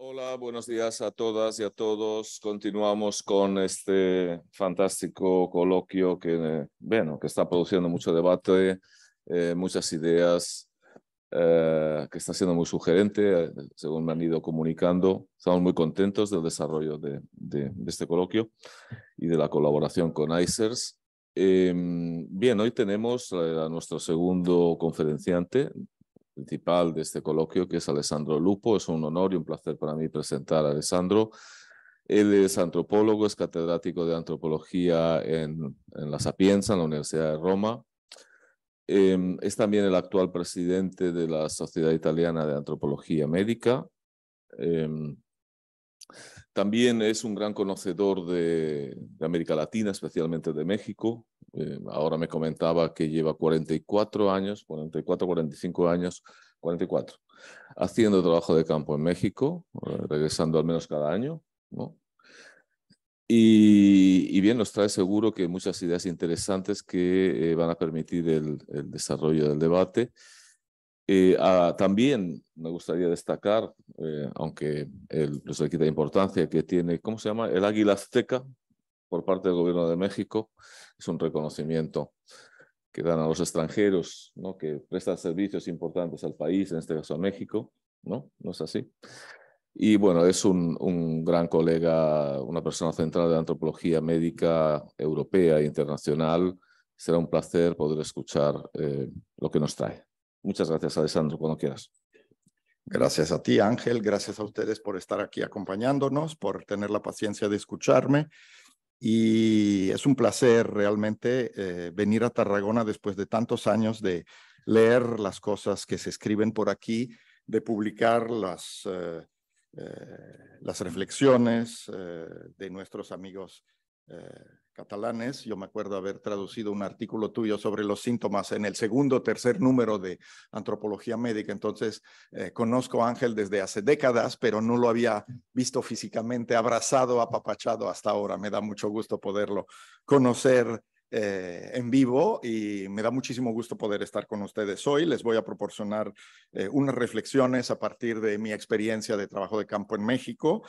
Hola, buenos días a todas y a todos. Continuamos con este fantástico coloquio que, bueno, que está produciendo mucho debate, eh, muchas ideas, eh, que está siendo muy sugerente, eh, según me han ido comunicando. Estamos muy contentos del desarrollo de, de este coloquio y de la colaboración con ICERS. Em, bien, hoy tenemos a nuestro segundo conferenciante principal de este coloquio, que es Alessandro Lupo. Es un honor y un placer para mí presentar a Alessandro. Él es antropólogo, es catedrático de antropología en, La Sapienza, en la Universidad de Roma. Em, es también el actual presidente de la Sociedad Italiana de Antropología Médica. Em, también es un gran conocedor de, América Latina, especialmente de México. Eh, ahora me comentaba que lleva 44 años, 44, 45 años, 44, haciendo trabajo de campo en México, eh, regresando al menos cada año. Y, bien, nos trae seguro que muchas ideas interesantes que eh, van a permitir el desarrollo del debate eh, ah, también me gustaría destacar, eh, aunque el, pues quita importancia que tiene, ¿cómo se llama? El águila azteca por parte del gobierno de México. Es un reconocimiento que dan a los extranjeros, ¿no? Que prestan servicios importantes al país, en este caso a México, ¿no? ¿No es así? Y bueno, es un, gran colega, una persona central de la antropología médica europea e internacional. Será un placer poder escuchar eh, lo que nos trae. Muchas gracias, Alessandro, cuando quieras. Gracias a ti, Ángel. Gracias a ustedes por estar aquí acompañándonos, por tener la paciencia de escucharme. Y es un placer realmente eh, venir a Tarragona después de tantos años de leer las cosas que se escriben por aquí, de publicar las, eh, eh, las reflexiones de nuestros amigos eh, catalanes. Yo me acuerdo haber traducido un artículo tuyo sobre los síntomas en el segundo o tercer número de Antropología Médica. Entonces, eh, conozco a Ángel desde hace décadas, pero no lo había visto físicamente, abrazado, apapachado hasta ahora. Me da mucho gusto poderlo conocer. Eh, en vivo y me da muchísimo gusto poder estar con ustedes hoy. Les voy a proporcionar unas reflexiones a partir de mi experiencia de trabajo de campo en México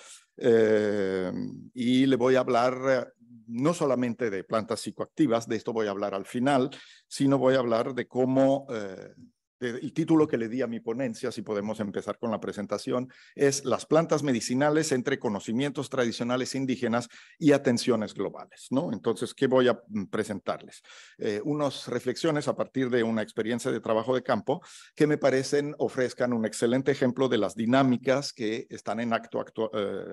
y le voy a hablar no solamente de plantas psicoactivas, de esto voy a hablar al final, sino voy a hablar de cómo, eh, el título que le di a mi ponencia, si podemos empezar con la presentación, es Las plantas medicinales entre conocimientos tradicionales indígenas y atenciones globales. ¿no? Entonces, ¿qué voy a mm, presentarles? Eh, unas reflexiones a partir de una experiencia de trabajo de campo que me parecen ofrezcan un excelente ejemplo de las dinámicas que están en acto, eh,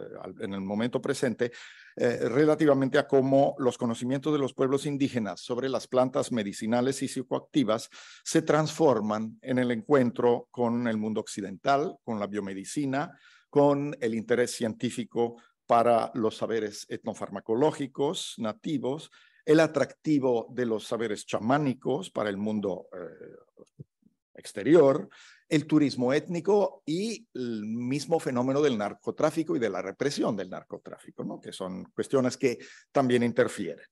en el momento presente eh, relativamente a cómo los conocimientos de los pueblos indígenas sobre las plantas medicinales y psicoactivas se transforman en el encuentro con el mundo occidental, con la biomedicina, con el interés científico para los saberes etnofarmacológicos nativos, el atractivo de los saberes chamánicos para el mundo eh, exterior, el turismo étnico y el mismo fenómeno del narcotráfico y de la represión del narcotráfico, ¿no? que son cuestiones que también interfieren.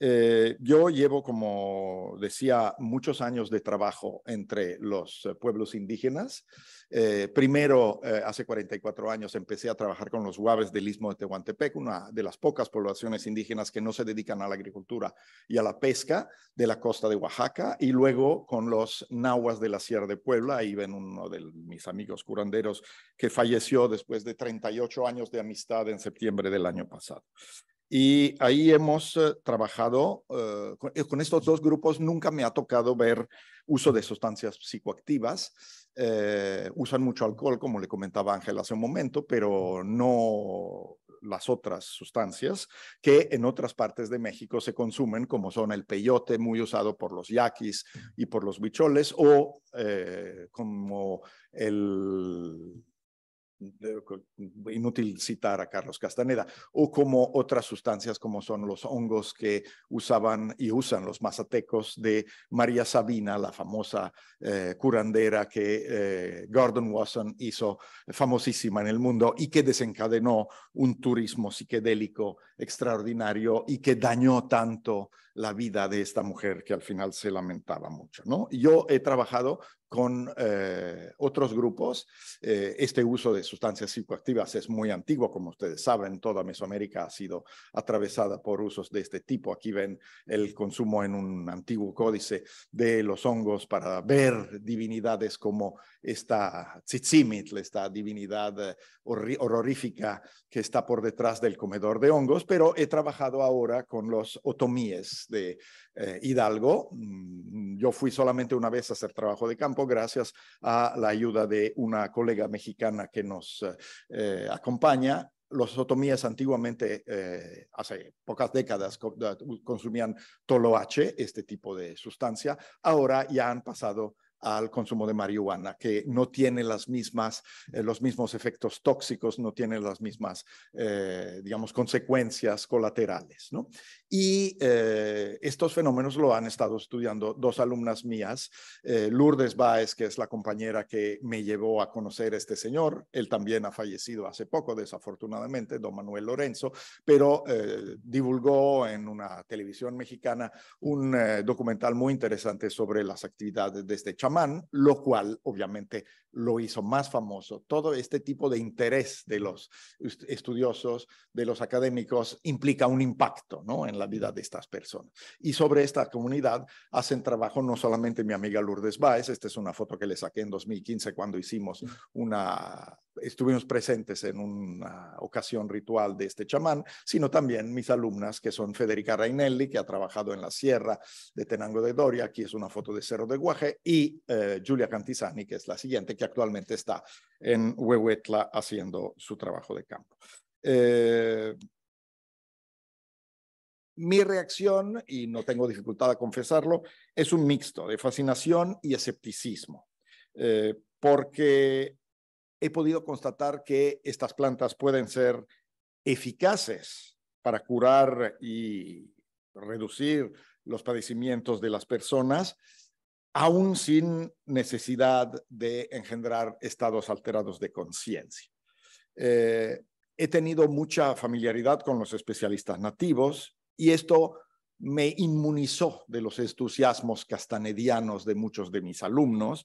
Eh, yo llevo, como decía, muchos años de trabajo entre los eh, pueblos indígenas. Eh, primero, hace 44 años, empecé a trabajar con los huaves del Istmo de Tehuantepec, una de las pocas poblaciones indígenas que no se dedican a la agricultura y a la pesca de la costa de Oaxaca, y luego con los nahuas de la Sierra de Puebla. Ahí ven uno de mis amigos curanderos que falleció después de 38 años de amistad en septiembre del año pasado. Y ahí hemos eh, trabajado eh, eh, con, estos dos grupos. Nunca me ha tocado ver uso de sustancias psicoactivas. usan mucho alcohol, como le comentaba Ángel hace un momento, pero no las otras sustancias que en otras partes de México se consumen, como son el peyote, muy usado por los yaquis y por los bicholes, o como el inútil citar a Carlos Castaneda, o como otras sustancias como son los hongos que usaban y usan los mazatecos de María Sabina, la famosa eh, curandera que eh, Gordon Watson hizo famosísima en el mundo y que desencadenó un turismo psiquedélico extraordinario y que dañó tanto la vida de esta mujer que al final se lamentaba mucho. ¿no? Yo he trabajado con eh, otros grupos. Eh, este uso de sustancias psicoactivas es muy antiguo, como ustedes saben, toda Mesoamérica ha sido atravesada por usos de este tipo. Aquí ven el consumo en un antiguo códice de los hongos para ver divinidades como esta Tzitzimitl, esta divinidad eh, horrorífica que está por detrás del comedor de hongos, pero he trabajado ahora con los otomíes de eh, Hidalgo. Mm, yo fui solamente una vez a hacer trabajo de campo gracias a la ayuda de una colega mexicana que nos eh, acompaña. Los otomíes antiguamente, eh, hace pocas décadas, consumían toloache, este tipo de sustancia. Ahora ya han pasado al consumo de marihuana, que no tiene las mismas, eh, los mismos efectos tóxicos, no tiene las mismas, eh, digamos, consecuencias colaterales. ¿no? Y eh, estos fenómenos lo han estado estudiando dos alumnas mías, Lourdes Baez, que es la compañera que me llevó a conocer a este señor, él también ha fallecido hace poco, desafortunadamente, don Manuel Lorenzo, pero divulgó en una televisión mexicana un documental muy interesante sobre las actividades de este lo cual obviamente lo hizo más famoso. Todo este tipo de interés de los estudiosos, de los académicos, implica un impacto ¿no? en la vida de estas personas. Y sobre esta comunidad hacen trabajo no solamente mi amiga Lourdes Báez, esta es una foto que le saqué en 2015 cuando hicimos una estuvimos presentes en una ocasión ritual de este chamán, sino también mis alumnas, que son Federica Rainelli, que ha trabajado en la sierra de Tenango de Doria, aquí es una foto de Cerro de Guaje, y eh, Julia Cantizani, que es la siguiente, que actualmente está en Huehuetla haciendo su trabajo de campo. Eh, mi reacción, y no tengo dificultad a confesarlo, es un mixto de fascinación y escepticismo, eh, porque he podido constatar que estas plantas pueden ser eficaces para curar y reducir los padecimientos de las personas, aún sin necesidad de engendrar estados alterados de conciencia. Eh, he tenido mucha familiaridad con los especialistas nativos y esto me inmunizó de los entusiasmos castanedianos de muchos de mis alumnos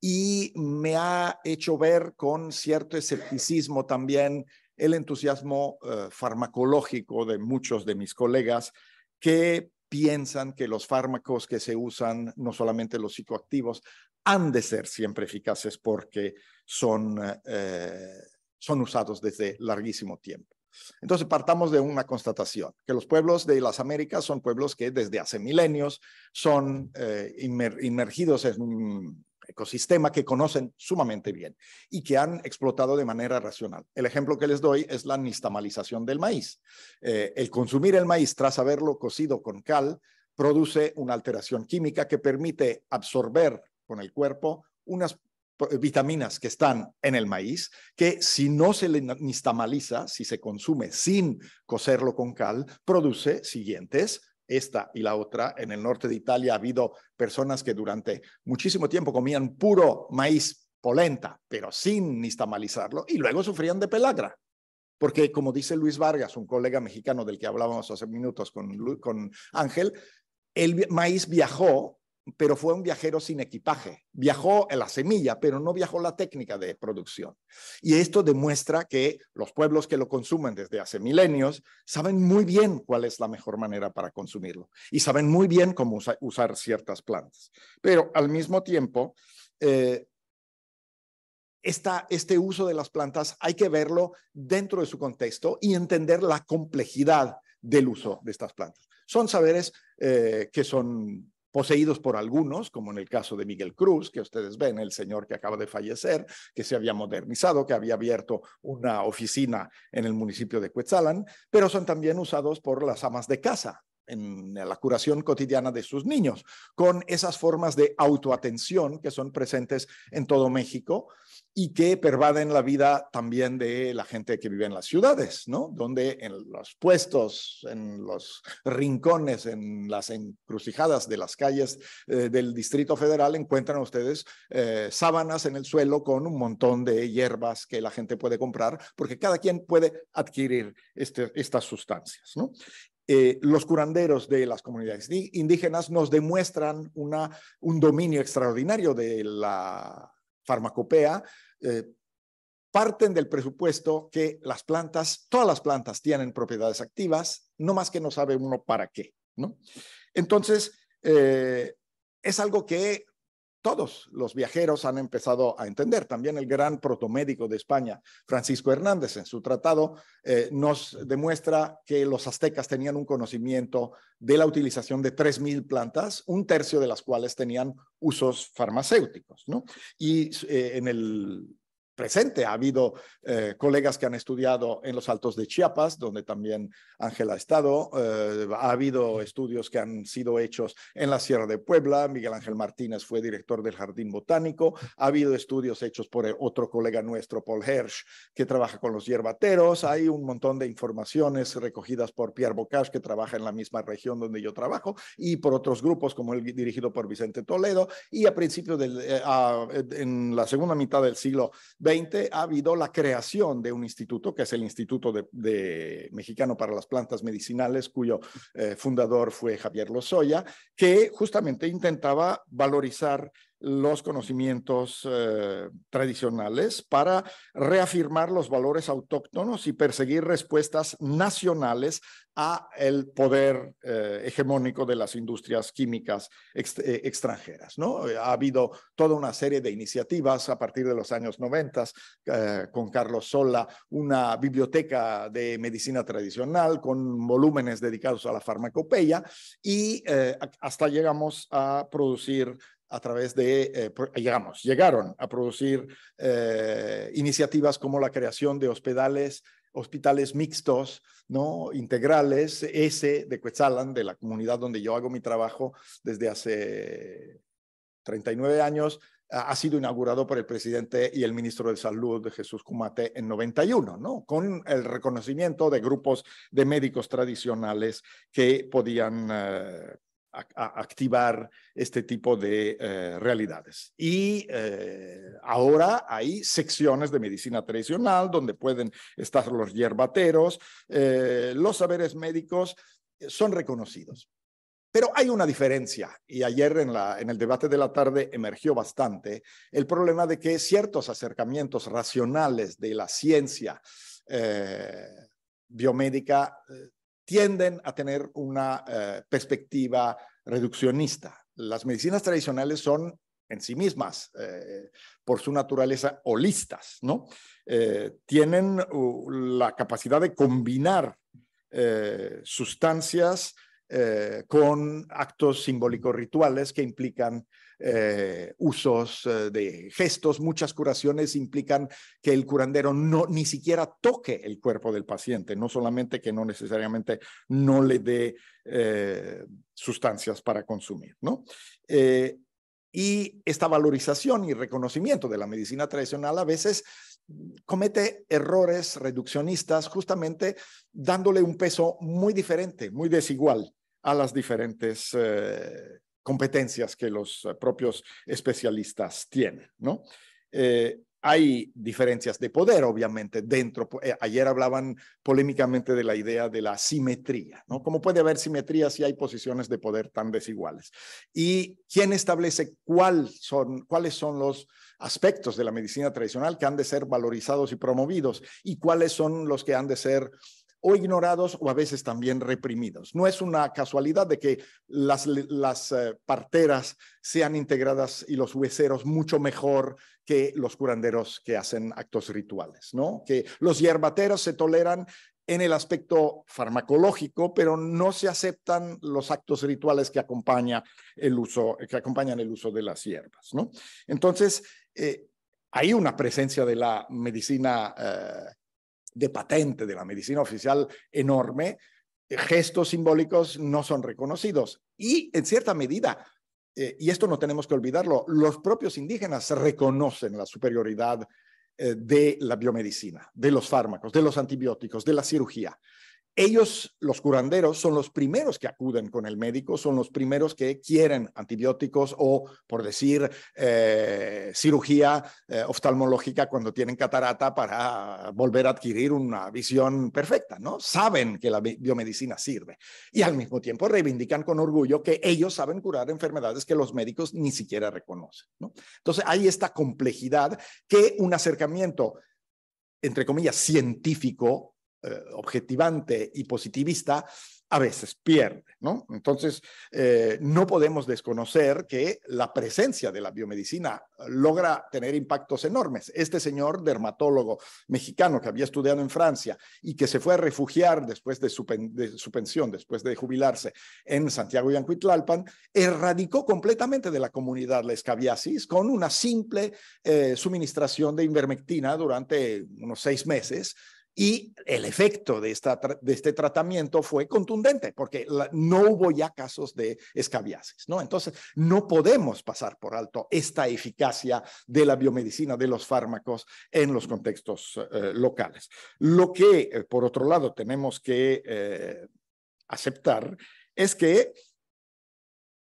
y me ha hecho ver con cierto escepticismo también el entusiasmo eh, farmacológico de muchos de mis colegas que piensan que los fármacos que se usan, no solamente los psicoactivos, han de ser siempre eficaces porque son, eh, son usados desde larguísimo tiempo. Entonces partamos de una constatación, que los pueblos de las Américas son pueblos que desde hace milenios son eh, inmergidos en ecosistema que conocen sumamente bien y que han explotado de manera racional. El ejemplo que les doy es la nistamalización del maíz. Eh, el consumir el maíz tras haberlo cocido con cal produce una alteración química que permite absorber con el cuerpo unas vitaminas que están en el maíz, que si no se le nistamaliza, si se consume sin cocerlo con cal, produce siguientes esta y la otra. En el norte de Italia ha habido personas que durante muchísimo tiempo comían puro maíz, polenta, pero sin nixtamalizarlo, y luego sufrían de pelagra. Porque, como dice Luis Vargas, un colega mexicano del que hablábamos hace minutos con, con Ángel, el maíz viajó pero fue un viajero sin equipaje. Viajó en la semilla, pero no viajó la técnica de producción. Y esto demuestra que los pueblos que lo consumen desde hace milenios saben muy bien cuál es la mejor manera para consumirlo y saben muy bien cómo usar ciertas plantas. Pero al mismo tiempo, eh, este uso de las plantas hay que verlo dentro de su contexto y entender la complejidad del uso de estas plantas. Son saberes eh, que son poseídos por algunos, como en el caso de Miguel Cruz, que ustedes ven, el señor que acaba de fallecer, que se había modernizado, que había abierto una oficina en el municipio de Quetzalan, pero son también usados por las amas de casa, en la curación cotidiana de sus niños, con esas formas de autoatención que son presentes en todo México y que pervaden la vida también de la gente que vive en las ciudades, ¿no? Donde en los puestos, en los rincones, en las encrucijadas de las calles eh, del Distrito Federal encuentran ustedes eh, sábanas en el suelo con un montón de hierbas que la gente puede comprar, porque cada quien puede adquirir este, estas sustancias, ¿no? Eh, los curanderos de las comunidades indígenas nos demuestran un dominio extraordinario de la farmacopea. Eh, parten del presupuesto que las plantas, todas las plantas tienen propiedades activas, no más que no sabe uno para qué, ¿no? Entonces, eh, es algo que todos los viajeros han empezado a entender. También el gran protomédico de España, Francisco Hernández, en su tratado eh, nos demuestra que los aztecas tenían un conocimiento de la utilización de 3.000 plantas, un tercio de las cuales tenían usos farmacéuticos. ¿no? Y eh, en el presente. Ha habido eh, colegas que han estudiado en los Altos de Chiapas, donde también Ángel ha estado. Eh, ha habido estudios que han sido hechos en la Sierra de Puebla. Miguel Ángel Martínez fue director del Jardín Botánico. Ha habido estudios hechos por eh, otro colega nuestro, Paul Hirsch, que trabaja con los hierbateros. Hay un montón de informaciones recogidas por Pierre Bocage, que trabaja en la misma región donde yo trabajo, y por otros grupos como el dirigido por Vicente Toledo. Y a principios del, en la segunda mitad del siglo XX, ha habido la creación de un instituto, que es el Instituto de, Mexicano para las Plantas Medicinales, cuyo eh, fundador fue Javier Lozoya, que justamente intentaba valorizar los conocimientos eh, tradicionales para reafirmar los valores autóctonos y perseguir respuestas nacionales a el poder eh, hegemónico de las industrias químicas eh, extranjeras. ¿no? Ha habido toda una serie de iniciativas a partir de los años 90 eh, con Carlos Sola, una biblioteca de medicina tradicional con volúmenes dedicados a la farmacopeya y hasta llegamos a producir a través de, llegaron a producir iniciativas como la creación de hospitales hospitales mixtos, ¿no? Integrales, ese de Quetzalan, de la comunidad donde yo hago mi trabajo desde hace 39 años, ha sido inaugurado por el presidente y el ministro de Salud, Jesús Cumate, en 91, ¿no? Con el reconocimiento de grupos de médicos tradicionales que podían eh, activar este tipo de eh, realidades. Y eh, ahora hay secciones de medicina tradicional donde pueden estar los yerbateros, eh, los saberes médicos son reconocidos. Pero hay una diferencia, y ayer en el debate de la tarde emergió bastante el problema de que ciertos acercamientos racionales de la ciencia biomédica tienden a tener una eh, perspectiva reduccionista. Las medicinas tradicionales son en sí mismas, eh, por su naturaleza, holistas, ¿no? Eh, tienen la capacidad de combinar sustancias con actos simbólicos rituales que implican eh, usos eh, de gestos, muchas curaciones implican que el curandero no ni siquiera toque el cuerpo del paciente, no solamente que no necesariamente no le dé eh, sustancias para consumir, ¿no? y esta valorización y reconocimiento de la medicina tradicional a veces comete errores reduccionistas justamente dándole un peso muy diferente, muy desigual a las diferentes competencias que los eh, propios especialistas tienen, ¿no? Eh, hay diferencias de poder, obviamente, dentro. Eh, ayer hablaban polémicamente de la idea de la simetría, ¿no? ¿Cómo puede haber simetría si hay posiciones de poder tan desiguales? ¿Y quién establece cuáles son los aspectos de la medicina tradicional que han de ser valorizados y promovidos y cuáles son los que han de ser o ignorados o a veces también reprimidos. No es una casualidad de que las, eh, parteras sean integradas y los hueseros mucho mejor que los curanderos que hacen actos rituales, ¿no? Que los hierbateros se toleran en el aspecto farmacológico, pero no se aceptan los actos rituales que, acompaña el uso, que acompañan el uso de las hierbas. ¿no? Entonces, eh, hay una presencia de la medicina eh, de patente de la medicina oficial enorme, eh, gestos simbólicos no son reconocidos. Y en cierta medida, eh, y esto no tenemos que olvidarlo, los propios indígenas reconocen la superioridad eh, de la biomedicina, de los fármacos, de los antibióticos, de la cirugía ellos, los curanderos, son los primeros que acuden con el médico, son los primeros que quieren antibióticos o, por decir, eh, cirugía eh, oftalmológica cuando tienen catarata para volver a adquirir una visión perfecta, ¿no? Saben que la biomedicina sirve y al mismo tiempo reivindican con orgullo que ellos saben curar enfermedades que los médicos ni siquiera reconocen, ¿no? Entonces, hay esta complejidad que un acercamiento entre comillas, científico eh, objetivante y positivista, a veces pierde, ¿no? Entonces, eh, no podemos desconocer que la presencia de la biomedicina logra tener impactos enormes. Este señor dermatólogo mexicano que había estudiado en Francia y que se fue a refugiar después de su, pensión, después de jubilarse en Santiago y erradicó completamente de la comunidad la escabiasis con una simple eh, suministración de invermectina durante unos seis meses y el efecto de, de este tratamiento fue contundente, porque no hubo ya casos de escabiasis, Entonces, no podemos pasar por alto esta eficacia de la biomedicina, de los fármacos en los contextos eh, locales. Lo que, eh, por otro lado, tenemos que eh, aceptar es que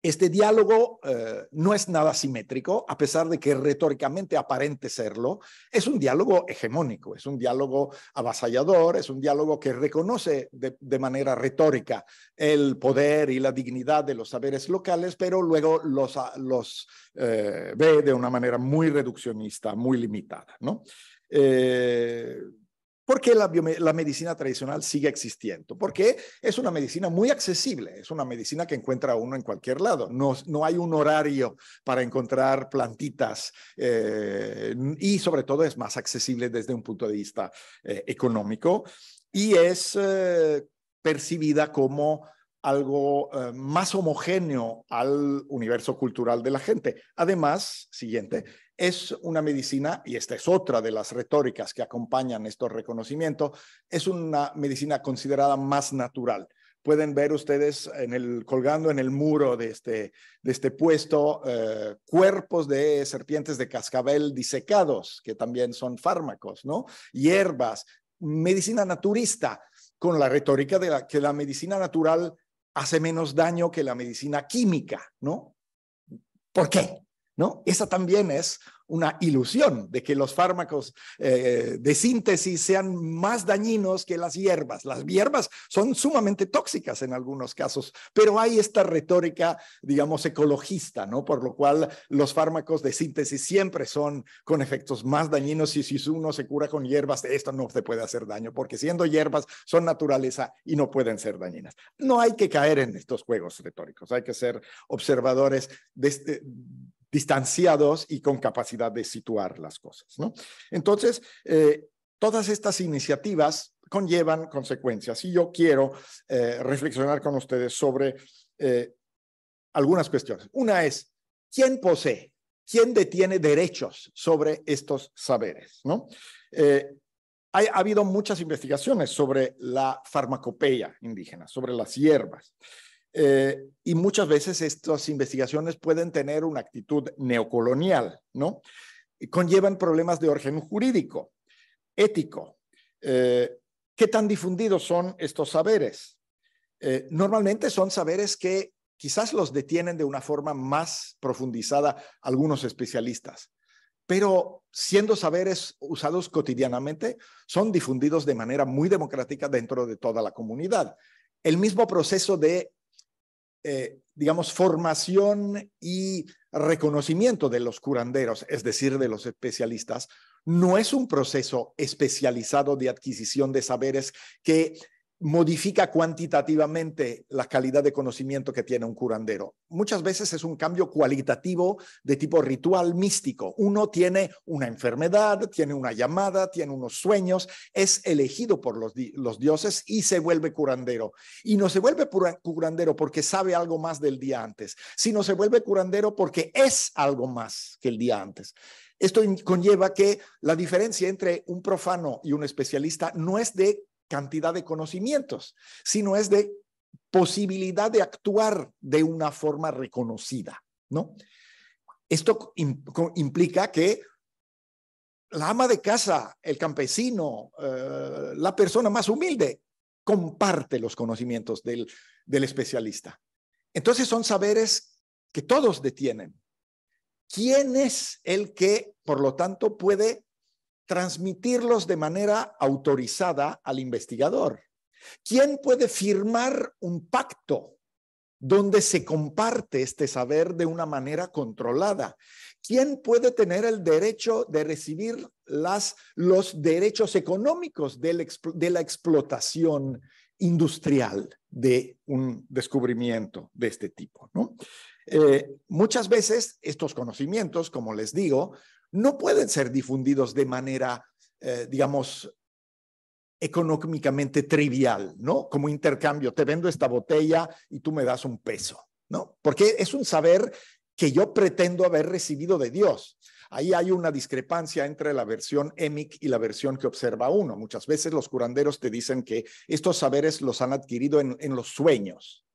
este diálogo eh, no es nada simétrico, a pesar de que retóricamente aparente serlo. Es un diálogo hegemónico, es un diálogo avasallador, es un diálogo que reconoce de, manera retórica el poder y la dignidad de los saberes locales, pero luego los, ah, los eh, ve de una manera muy reduccionista, muy limitada. ¿no? Eh, ¿Por qué la, medicina tradicional sigue existiendo? Porque es una medicina muy accesible, es una medicina que encuentra uno en cualquier lado. No, hay un horario para encontrar plantitas eh, y sobre todo es más accesible desde un punto de vista eh, económico y es eh, percibida como algo más homogéneo al universo cultural de la gente. Además, siguiente, es una medicina, y esta es otra de las retóricas que acompañan estos reconocimientos, es una medicina considerada más natural pueden ver ustedes en el, colgando en el muro de este, de este puesto eh, cuerpos de serpientes de cascabel disecados, que también son fármacos, ¿no? Hierbas, medicina naturista, con la retórica de que la medicina natural hace menos daño que la medicina química, ¿no? ¿Por qué? ¿no? Esa también es una ilusión de que los fármacos eh, de síntesis sean más dañinos que las hierbas. Las hierbas son sumamente tóxicas en algunos casos, pero hay esta retórica, digamos, ecologista, ¿no? Por lo cual los fármacos de síntesis siempre son con efectos más dañinos y si uno se cura con hierbas, esto no se puede hacer daño, porque siendo hierbas son naturaleza y no pueden ser dañinas. No hay que caer en estos juegos retóricos, hay que ser observadores de este distanciados y con capacidad de situar las cosas. Entonces, eh, todas estas iniciativas conllevan consecuencias y yo quiero eh, reflexionar con ustedes sobre eh, algunas cuestiones. Una es, ¿quién posee? ¿Quién detiene derechos sobre estos saberes? ¿no? ha habido muchas investigaciones sobre la farmacopea indígena, sobre las hierbas. Eh, y muchas veces estas investigaciones pueden tener una actitud neocolonial, ¿no? conllevan problemas de origen jurídico, ético. Eh, ¿Qué tan difundidos son estos saberes? Eh, normalmente son saberes que quizás los detienen de una forma más profundizada algunos especialistas, pero siendo saberes usados cotidianamente, son difundidos de manera muy democrática dentro de toda la comunidad. El mismo proceso de eh, digamos, formación y reconocimiento de los curanderos, es decir, de los especialistas, no es un proceso especializado de adquisición de saberes que modifica cuantitativamente la calidad de conocimiento que tiene un curandero. Muchas veces es un cambio cualitativo de tipo ritual místico. Uno tiene una enfermedad, tiene una llamada, tiene unos sueños, es elegido por los, dioses y se vuelve curandero. Y no se vuelve curandero porque sabe algo más del día antes, sino se vuelve curandero porque es algo más que el día antes. Esto conlleva que la diferencia entre un profano y un especialista no es de cantidad de conocimientos, sino es de posibilidad de actuar de una forma reconocida, ¿no? Esto implica que la ama de casa, el campesino, eh, la persona más humilde, comparte los conocimientos del especialista. Entonces son saberes que todos detienen. ¿Quién es el que, por lo tanto, puede transmitirlos de manera autorizada al investigador. ¿Quién puede firmar un pacto donde se comparte este saber de una manera controlada? ¿Quién puede tener el derecho de recibir los derechos económicos de la explotación industrial de un descubrimiento de este tipo? Eh, muchas veces estos conocimientos, como les digo, no pueden ser difundidos de manera, eh, digamos, económicamente trivial, ¿no? Como intercambio, te vendo esta botella y tú me das un peso, ¿no? Porque es un saber que yo pretendo haber recibido de Dios. Ahí hay una discrepancia entre la versión EMIC y la versión que observa uno. Muchas veces los curanderos te dicen que estos saberes los han adquirido en, en los sueños.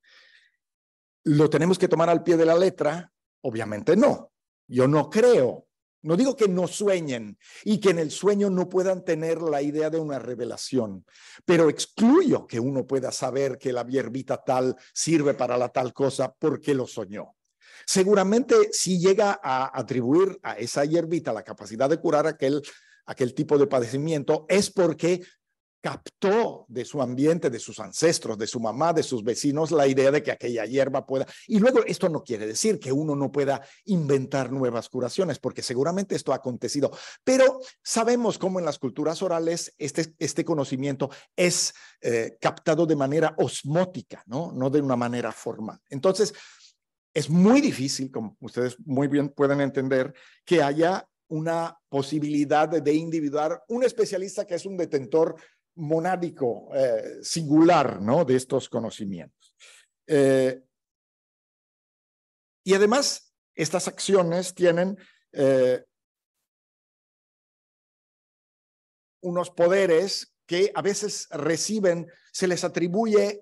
¿Lo tenemos que tomar al pie de la letra? Obviamente no. Yo no creo no digo que no sueñen y que en el sueño no puedan tener la idea de una revelación, pero excluyo que uno pueda saber que la hierbita tal sirve para la tal cosa porque lo soñó. Seguramente si llega a atribuir a esa hierbita la capacidad de curar aquel, aquel tipo de padecimiento, es porque captó de su ambiente, de sus ancestros, de su mamá, de sus vecinos, la idea de que aquella hierba pueda... Y luego esto no quiere decir que uno no pueda inventar nuevas curaciones, porque seguramente esto ha acontecido. Pero sabemos cómo en las culturas orales este, este conocimiento es eh, captado de manera osmótica, ¿no? no de una manera formal. Entonces, es muy difícil, como ustedes muy bien pueden entender, que haya una posibilidad de, de individuar un especialista que es un detentor monádico, eh, singular, ¿no? De estos conocimientos. Eh, y además, estas acciones tienen eh, unos poderes que a veces reciben, se les atribuye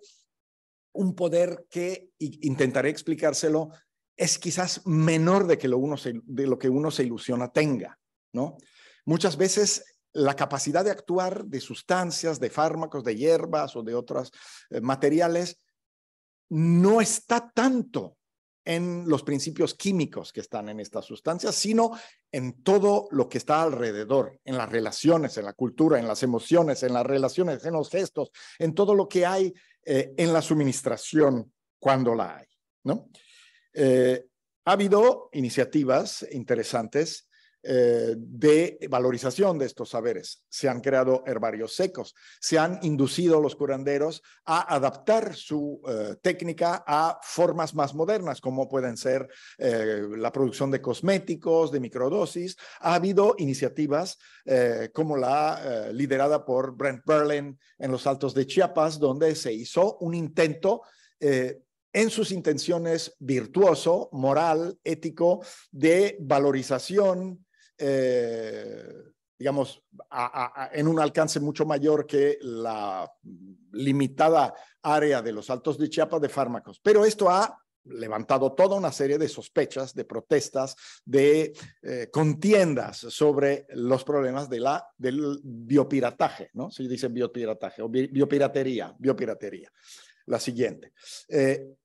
un poder que, intentaré explicárselo, es quizás menor de, que lo uno de lo que uno se ilusiona tenga, ¿no? Muchas veces la capacidad de actuar de sustancias, de fármacos, de hierbas o de otros eh, materiales no está tanto en los principios químicos que están en estas sustancias, sino en todo lo que está alrededor, en las relaciones, en la cultura, en las emociones, en las relaciones, en los gestos, en todo lo que hay eh, en la suministración cuando la hay. ¿no? Eh, ha habido iniciativas interesantes eh, de valorización de estos saberes. Se han creado herbarios secos, se han inducido los curanderos a adaptar su eh, técnica a formas más modernas, como pueden ser eh, la producción de cosméticos, de microdosis. Ha habido iniciativas como la liderada por Brent Berlin en los Altos de Chiapas, donde se hizo un intento en sus intenciones virtuoso, moral, ético, de valorización eh, digamos, en un alcance mucho mayor que la limitada área de los Altos de Chiapas de fármacos. Pero esto ha levantado toda una serie de sospechas, de protestas, de eh, contiendas sobre los problemas de la, del biopirataje, ¿no? Si dicen biopirataje o biopiratería, biopiratería. La siguiente. Eh,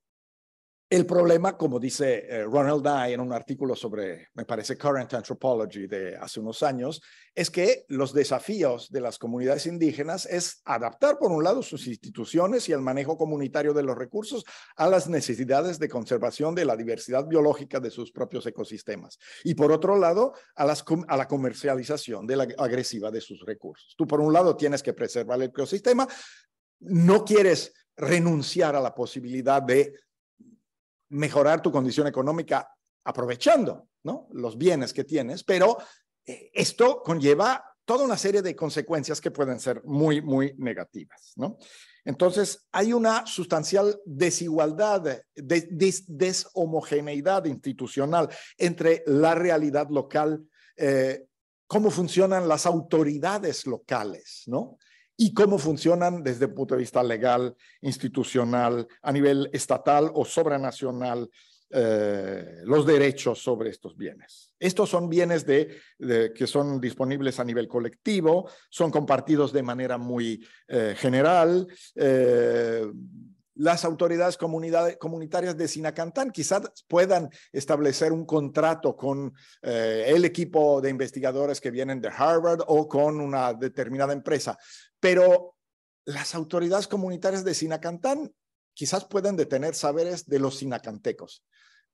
el problema, como dice eh, Ronald Dye en un artículo sobre, me parece, Current Anthropology de hace unos años, es que los desafíos de las comunidades indígenas es adaptar, por un lado, sus instituciones y el manejo comunitario de los recursos a las necesidades de conservación de la diversidad biológica de sus propios ecosistemas. Y por otro lado, a, a la comercialización de la, agresiva de sus recursos. Tú, por un lado, tienes que preservar el ecosistema, no quieres renunciar a la posibilidad de mejorar tu condición económica aprovechando ¿no? los bienes que tienes, pero eh, esto conlleva toda una serie de consecuencias que pueden ser muy, muy negativas. ¿no? Entonces, hay una sustancial desigualdad, deshomogeneidad institucional entre la realidad local, eh, cómo funcionan las autoridades locales, ¿no? y cómo funcionan desde el punto de vista legal, institucional, a nivel estatal o sobranacional, eh, los derechos sobre estos bienes. Estos son bienes que son disponibles a nivel colectivo, son compartidos de manera muy eh, general. Eh, las autoridades comunitarias de Sinacantán quizás puedan establecer un contrato con el equipo de investigadores que vienen de Harvard o con una determinada empresa pero las autoridades comunitarias de Sinacantán quizás pueden detener saberes de los sinacantecos,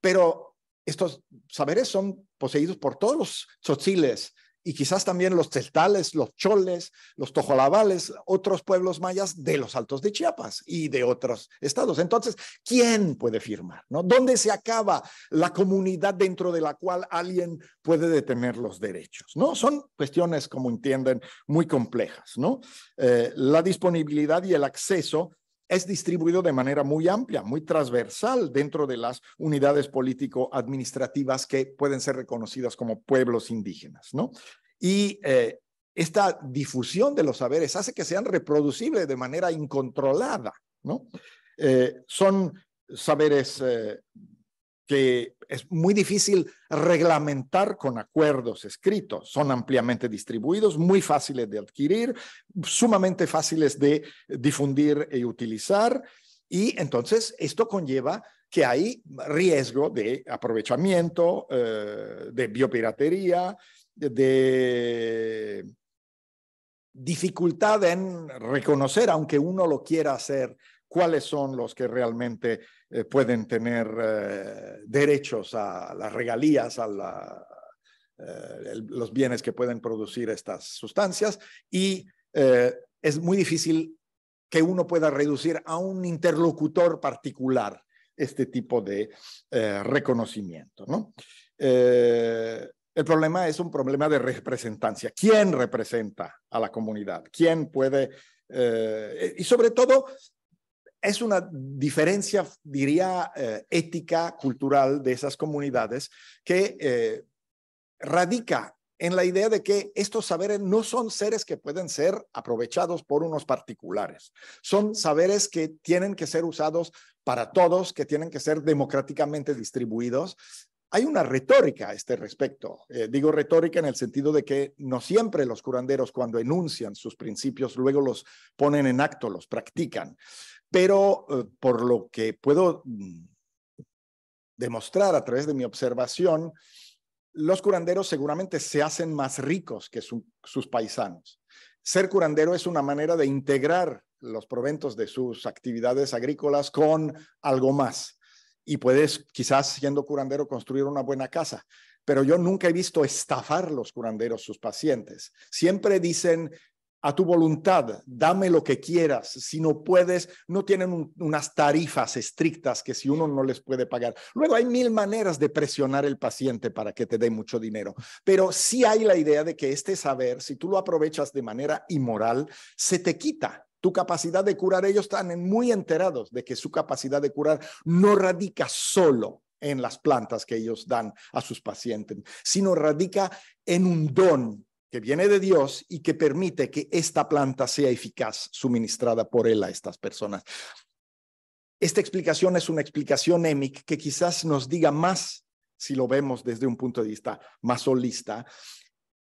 pero estos saberes son poseídos por todos los tzotziles, y quizás también los celtales, los choles, los tojolabales, otros pueblos mayas de los altos de Chiapas y de otros estados. Entonces, ¿quién puede firmar? ¿no? ¿Dónde se acaba la comunidad dentro de la cual alguien puede detener los derechos? ¿no? Son cuestiones, como entienden, muy complejas. ¿no? Eh, la disponibilidad y el acceso es distribuido de manera muy amplia, muy transversal dentro de las unidades político-administrativas que pueden ser reconocidas como pueblos indígenas, ¿no? Y eh, esta difusión de los saberes hace que sean reproducibles de manera incontrolada, ¿no? Eh, son saberes eh, que es muy difícil reglamentar con acuerdos escritos. Son ampliamente distribuidos, muy fáciles de adquirir, sumamente fáciles de difundir y utilizar. Y entonces esto conlleva que hay riesgo de aprovechamiento, eh, de biopiratería, de dificultad en reconocer, aunque uno lo quiera hacer, cuáles son los que realmente eh, pueden tener eh, derechos a las regalías, a eh, los bienes que pueden producir estas sustancias y es muy difícil que uno pueda reducir a un interlocutor particular este tipo de reconocimiento. El problema es un problema de representancia. ¿Quién representa a la comunidad? ¿Quién puede... y sobre todo, es una diferencia, diría, eh, ética, cultural de esas comunidades que eh, radica en la idea de que estos saberes no son seres que pueden ser aprovechados por unos particulares, son saberes que tienen que ser usados para todos, que tienen que ser democráticamente distribuidos. Hay una retórica a este respecto. Eh, digo retórica en el sentido de que no siempre los curanderos cuando enuncian sus principios luego los ponen en acto, los practican. Pero eh, por lo que puedo mm, demostrar a través de mi observación, los curanderos seguramente se hacen más ricos que sus paisanos. Ser curandero es una manera de integrar los proventos de sus actividades agrícolas con algo más. Y puedes, quizás siendo curandero, construir una buena casa. Pero yo nunca he visto estafar los curanderos sus pacientes. Siempre dicen, a tu voluntad, dame lo que quieras, si no puedes, no tienen unas tarifas estrictas que si uno no les puede pagar. Luego hay mil maneras de presionar el paciente para que te dé mucho dinero, pero sí hay la idea de que este saber, si tú lo aprovechas de manera inmoral, se te quita. Tu capacidad de curar, ellos están muy enterados de que su capacidad de curar no radica solo en las plantas que ellos dan a sus pacientes, sino radica en un don que viene de Dios y que permite que esta planta sea eficaz suministrada por Él a estas personas. Esta explicación es una explicación EMIC que quizás nos diga más, si lo vemos desde un punto de vista más holista,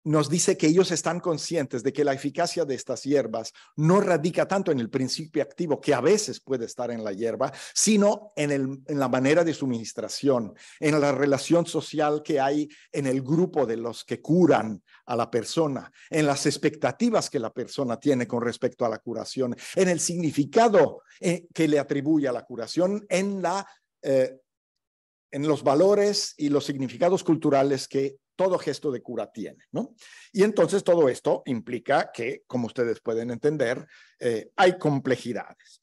nos dice que ellos están conscientes de que la eficacia de estas hierbas no radica tanto en el principio activo que a veces puede estar en la hierba, sino en, el, en, la manera de suministración, en la relación social que hay en el grupo de los que curan a la persona, en las expectativas que la persona tiene con respecto a la curación, en el significado eh, que le atribuye a la curación, en, la, eh, en los valores y los significados culturales que todo gesto de cura tiene, ¿no? Y entonces todo esto implica que, como ustedes pueden entender, eh, hay complejidades.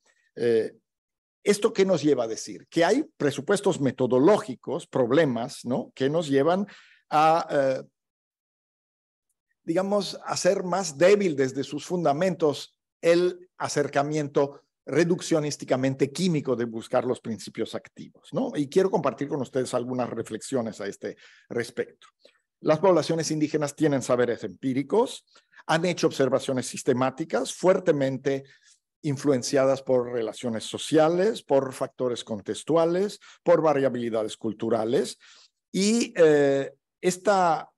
¿Esto qué nos lleva a decir? Que hay presupuestos metodológicos, problemas, ¿no? Que nos llevan a digamos, hacer más débil desde sus fundamentos el acercamiento reduccionísticamente químico de buscar los principios activos, ¿no? Y quiero compartir con ustedes algunas reflexiones a este respecto. Las poblaciones indígenas tienen saberes empíricos, han hecho observaciones sistemáticas fuertemente influenciadas por relaciones sociales, por factores contextuales, por variabilidades culturales. Y eh, esta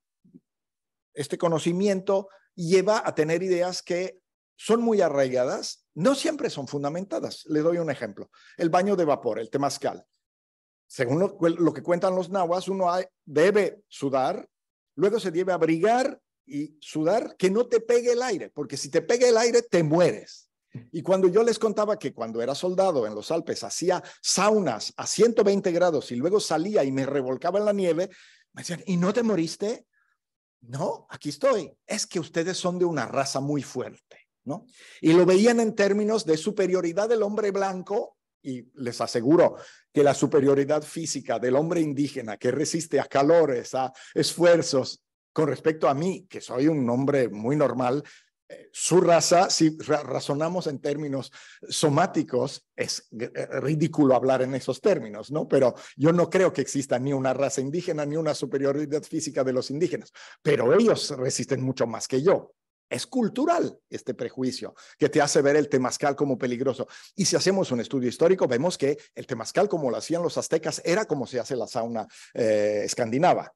este conocimiento lleva a tener ideas que son muy arraigadas, no siempre son fundamentadas. Le doy un ejemplo. El baño de vapor, el temazcal. Según lo, que cuentan los nahuas, uno debe sudar, luego se debe abrigar y sudar, que no te pegue el aire, porque si te pega el aire, te mueres. Y cuando yo les contaba que cuando era soldado en los Alpes hacía saunas a 120 grados y luego salía y me revolcaba en la nieve, me decían, ¿y no te moriste? no, aquí estoy. Es que ustedes son de una raza muy fuerte, ¿no? Y lo veían en términos de superioridad del hombre blanco, y les aseguro que la superioridad física del hombre indígena que resiste a calores, a esfuerzos, con respecto a mí, que soy un hombre muy normal, su raza, si razonamos en términos somáticos, es eh, ridículo hablar en esos términos, ¿no? Pero yo no creo que exista ni una raza indígena ni una superioridad física de los indígenas, pero ellos resisten mucho más que yo. Es cultural este prejuicio que te hace ver el temazcal como peligroso. Y si hacemos un estudio histórico, vemos que el temazcal, como lo hacían los aztecas, era como se hace la sauna eh, escandinava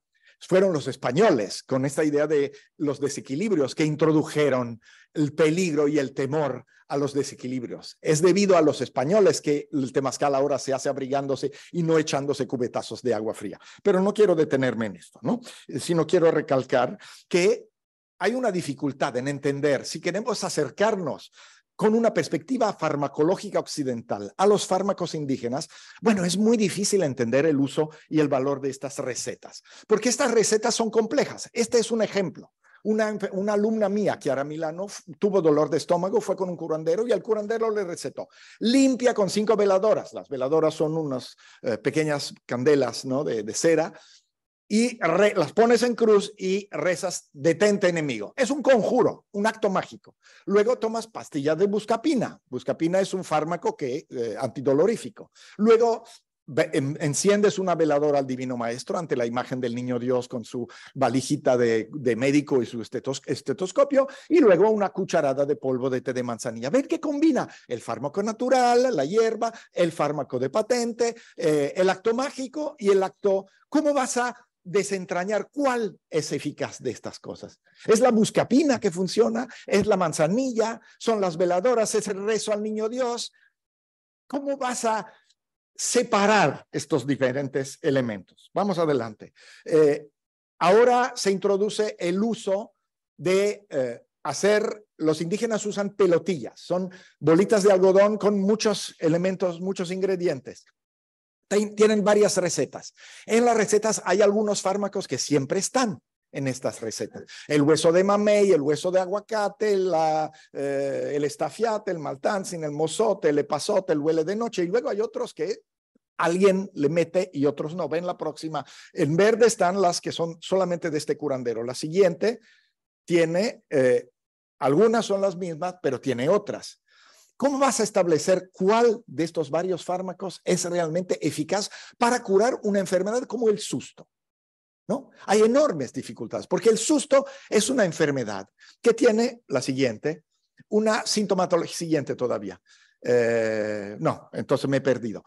fueron los españoles con esta idea de los desequilibrios que introdujeron el peligro y el temor a los desequilibrios. Es debido a los españoles que el temazcal ahora se hace abrigándose y no echándose cubetazos de agua fría. Pero no quiero detenerme en esto, ¿no? Eh, sino quiero recalcar que hay una dificultad en entender si queremos acercarnos con una perspectiva farmacológica occidental a los fármacos indígenas, bueno, es muy difícil entender el uso y el valor de estas recetas, porque estas recetas son complejas. Este es un ejemplo. Una, alumna mía, Chiara Milano, tuvo dolor de estómago, fue con un curandero y el curandero le recetó limpia con cinco veladoras. Las veladoras son unas eh, pequeñas candelas ¿no? de, cera y las pones en cruz y rezas detente enemigo. Es un conjuro, un acto mágico. Luego tomas pastillas de buscapina. Buscapina es un fármaco que eh, antidolorífico. Luego enciendes una veladora al Divino Maestro ante la imagen del Niño Dios con su valijita de, médico y su estetoscopio y luego una cucharada de polvo de té de manzanilla. Ver qué combina el fármaco natural, la hierba, el fármaco de patente, eh, el acto mágico y el acto... ¿Cómo vas a desentrañar cuál es eficaz de estas cosas. Es la muscapina que funciona, es la manzanilla, son las veladoras, es el rezo al niño Dios. ¿Cómo vas a separar estos diferentes elementos? Vamos adelante. Eh, ahora se introduce el uso de eh, hacer, los indígenas usan pelotillas, son bolitas de algodón con muchos elementos, muchos ingredientes tienen varias recetas. En las recetas hay algunos fármacos que siempre están en estas recetas. El hueso de mamey, el hueso de aguacate, eh, el estafiate, el maltanzin, el mozote, el pasote, el huele de noche. Y luego hay otros que alguien le mete y otros no. Ven la próxima. En verde están las que son solamente de este curandero. La siguiente tiene, eh, algunas son las mismas, pero tiene otras. ¿Cómo vas a establecer cuál de estos varios fármacos es realmente eficaz para curar una enfermedad como el susto? ¿No? Hay enormes dificultades, porque el susto es una enfermedad que tiene la siguiente, una sintomatología siguiente todavía. Eh, no, entonces me he perdido.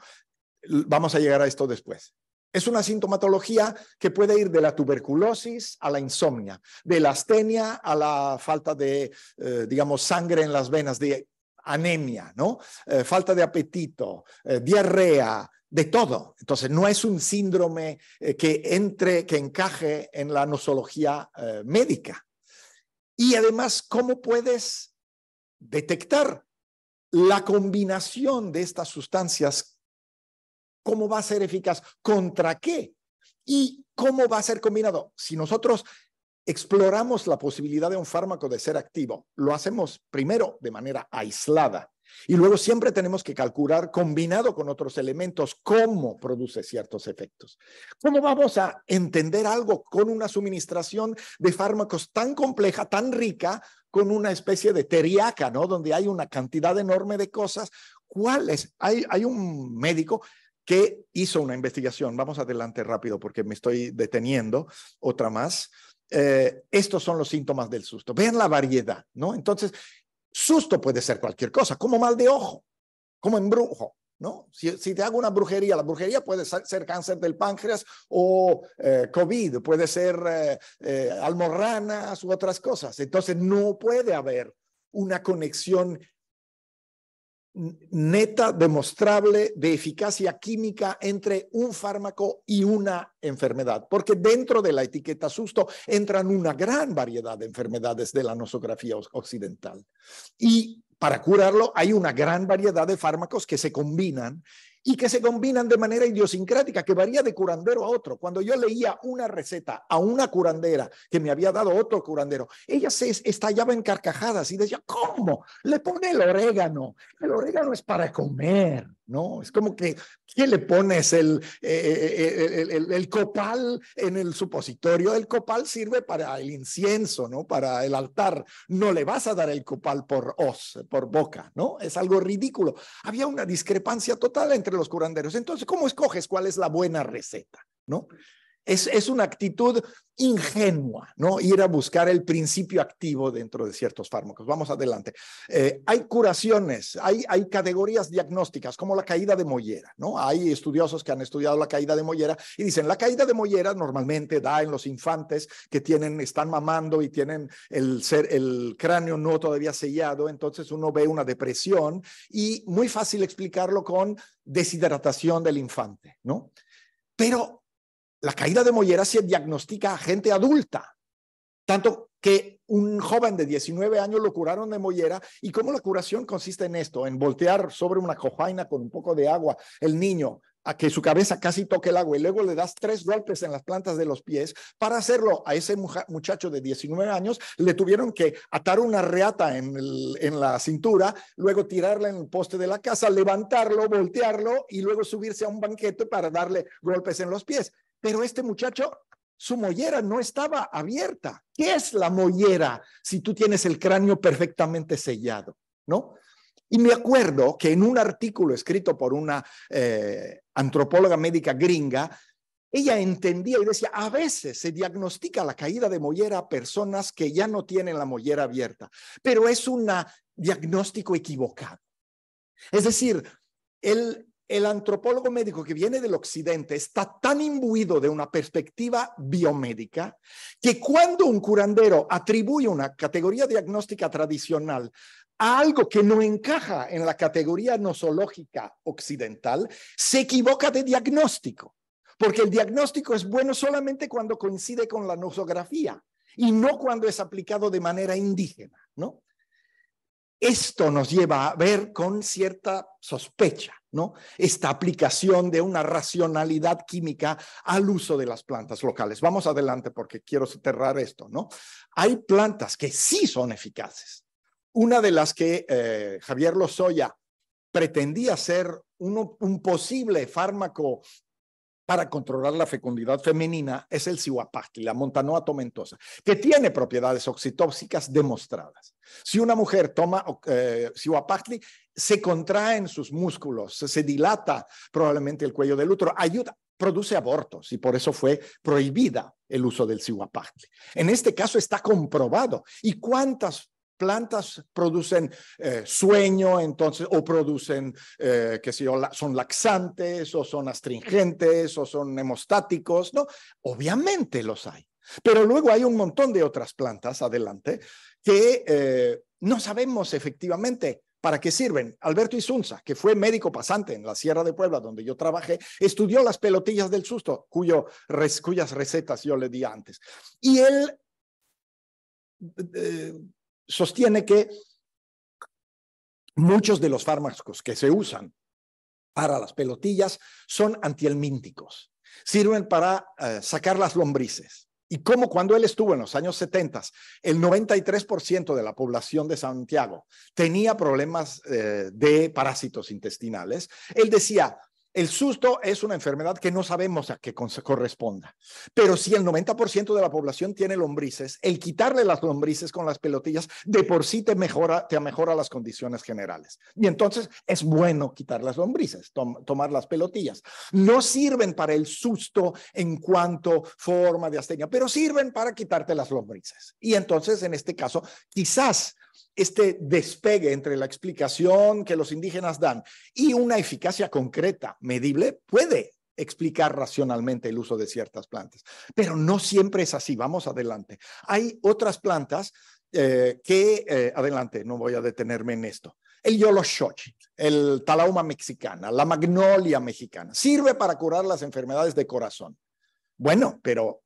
Vamos a llegar a esto después. Es una sintomatología que puede ir de la tuberculosis a la insomnia, de la astenia a la falta de, eh, digamos, sangre en las venas, de anemia, ¿no? Eh, falta de apetito, eh, diarrea, de todo. Entonces, no es un síndrome eh, que entre, que encaje en la nosología médica. Y además, ¿cómo puedes detectar la combinación de estas sustancias? ¿Cómo va a ser eficaz? ¿Contra qué? ¿Y cómo va a ser combinado? Si nosotros exploramos la posibilidad de un fármaco de ser activo. Lo hacemos primero de manera aislada y luego siempre tenemos que calcular combinado con otros elementos cómo produce ciertos efectos. ¿Cómo vamos a entender algo con una suministración de fármacos tan compleja, tan rica, con una especie de teriaca, ¿no? Donde hay una cantidad enorme de cosas. ¿Cuáles? Hay, hay un médico que hizo una investigación. Vamos adelante rápido porque me estoy deteniendo. Otra más. Eh, estos son los síntomas del susto. Vean la variedad, ¿no? Entonces, susto puede ser cualquier cosa, como mal de ojo, como embrujo, ¿no? Si, te hago una brujería, la brujería puede ser, cáncer del páncreas o eh, COVID, puede ser eh, almorranas u otras cosas. Entonces, no puede haber una conexión neta demostrable de eficacia química entre un fármaco y una enfermedad, porque dentro de la etiqueta susto entran una gran variedad de enfermedades de la nosografía occidental. Y para curarlo hay una gran variedad de fármacos que se combinan y que se combinan de manera idiosincrática, que varía de curandero a otro. Cuando yo leía una receta a una curandera que me había dado otro curandero, ella se estallaba en carcajadas y decía, ¿cómo? Le pone el orégano. El orégano es para comer, ¿no? Es como que, ¿qué le pones eh, eh, eh, el, el copal en el supositorio? El copal sirve para el incienso, ¿no? Para el altar. No le vas a dar el copal por os, por boca, ¿no? Es algo ridículo. Había una discrepancia total entre los curanderos. Entonces, ¿cómo escoges cuál es la buena receta? ¿No? Es, una actitud ingenua, ¿no? Ir a buscar el principio activo dentro de ciertos fármacos. Vamos adelante. Eh, hay curaciones, hay, hay categorías diagnósticas, como la caída de mollera, ¿no? Hay estudiosos que han estudiado la caída de mollera y dicen, la caída de mollera normalmente da en los infantes que tienen, están mamando y tienen el, ser, el cráneo no todavía sellado, entonces uno ve una depresión y muy fácil explicarlo con deshidratación del infante, ¿no? Pero la caída de mollera se diagnostica a gente adulta, tanto que un joven de 19 años lo curaron de mollera y cómo la curación consiste en esto, en voltear sobre una cojaina con un poco de agua el niño a que su cabeza casi toque el agua y luego le das tres golpes en las plantas de los pies. Para hacerlo a ese muchacho de 19 años, le tuvieron que atar una reata en, la cintura, luego tirarla en el poste de la casa, levantarlo, voltearlo y luego subirse a un banquete para darle golpes en los pies. Pero este muchacho, su mollera no estaba abierta. ¿Qué es la mollera si tú tienes el cráneo perfectamente sellado? ¿No? Y me acuerdo que en un artículo escrito por una eh, antropóloga médica gringa, ella entendía y decía, a veces se diagnostica la caída de mollera a personas que ya no tienen la mollera abierta, pero es un diagnóstico equivocado. Es decir, el, el antropólogo médico que viene del occidente está tan imbuido de una perspectiva biomédica que cuando un curandero atribuye una categoría diagnóstica tradicional a algo que no encaja en la categoría nosológica occidental, se equivoca de diagnóstico, porque el diagnóstico es bueno solamente cuando coincide con la nosografía y no cuando es aplicado de manera indígena, ¿no? Esto nos lleva a ver con cierta sospecha, ¿no? Esta aplicación de una racionalidad química al uso de las plantas locales. Vamos adelante porque quiero cerrar esto, ¿no? Hay plantas que sí son eficaces. Una de las que eh, Javier Lozoya pretendía ser un posible fármaco para controlar la fecundidad femenina es el cihuapasti, la montanoa tomentosa, que tiene propiedades oxitóxicas demostradas. Si una mujer toma eh, se contraen sus músculos, se dilata probablemente el cuello del útero, ayuda, produce abortos y por eso fue prohibida el uso del cihuapactli. En este caso está comprobado. ¿Y cuántas plantas producen eh, sueño, entonces, o producen, eh, que si son laxantes, o son astringentes, o son hemostáticos, ¿no? Obviamente los hay. Pero luego hay un montón de otras plantas adelante que eh, no sabemos efectivamente para qué sirven. Alberto Isunza, que fue médico pasante en la Sierra de Puebla, donde yo trabajé, estudió las pelotillas del susto, cuyo, cuyas recetas yo le di antes. Y él eh, sostiene que muchos de los fármacos que se usan para las pelotillas son antihelmínticos, sirven para eh, sacar las lombrices. Y como cuando él estuvo en los años 70, el 93% de la población de Santiago tenía problemas eh, de parásitos intestinales, él decía, el susto es una enfermedad que no sabemos a qué corresponda, pero si el 90% de la población tiene lombrices, el quitarle las lombrices con las pelotillas de por sí te mejora, te mejora las condiciones generales. Y entonces es bueno quitar las lombrices, tomar las pelotillas. No sirven para el susto en cuanto forma de astenia, pero sirven para quitarte las lombrices. Y entonces en este caso, quizás este despegue entre la explicación que los indígenas dan y una eficacia concreta, medible, puede explicar racionalmente el uso de ciertas plantas. Pero no siempre es así. Vamos adelante. Hay otras plantas eh, que, eh, adelante, no voy a detenerme en esto. El yoloshochi, el talauma mexicana, la magnolia mexicana, sirve para curar las enfermedades de corazón. Bueno, pero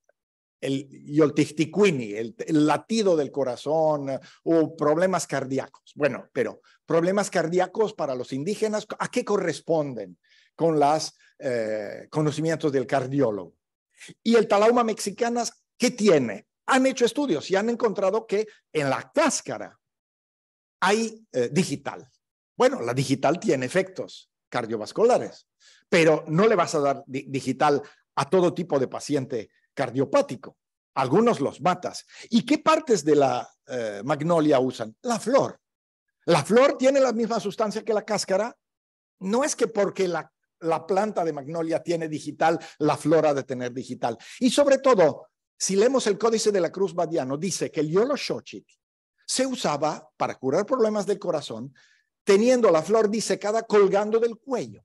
el yoltichtiquini, el, latido del corazón o problemas cardíacos. Bueno, pero problemas cardíacos para los indígenas, ¿a qué corresponden con los eh, conocimientos del cardiólogo? Y el talauma mexicanas, ¿qué tiene? Han hecho estudios y han encontrado que en la cáscara hay eh, digital. Bueno, la digital tiene efectos cardiovasculares, pero no le vas a dar digital a todo tipo de paciente cardiopático. Algunos los matas. ¿Y qué partes de la eh, magnolia usan? La flor. La flor tiene la misma sustancia que la cáscara. No es que porque la, planta de magnolia tiene digital, la flor ha de tener digital. Y sobre todo, si leemos el Códice de la Cruz Badiano, dice que el Yolo se usaba para curar problemas del corazón, teniendo la flor disecada colgando del cuello.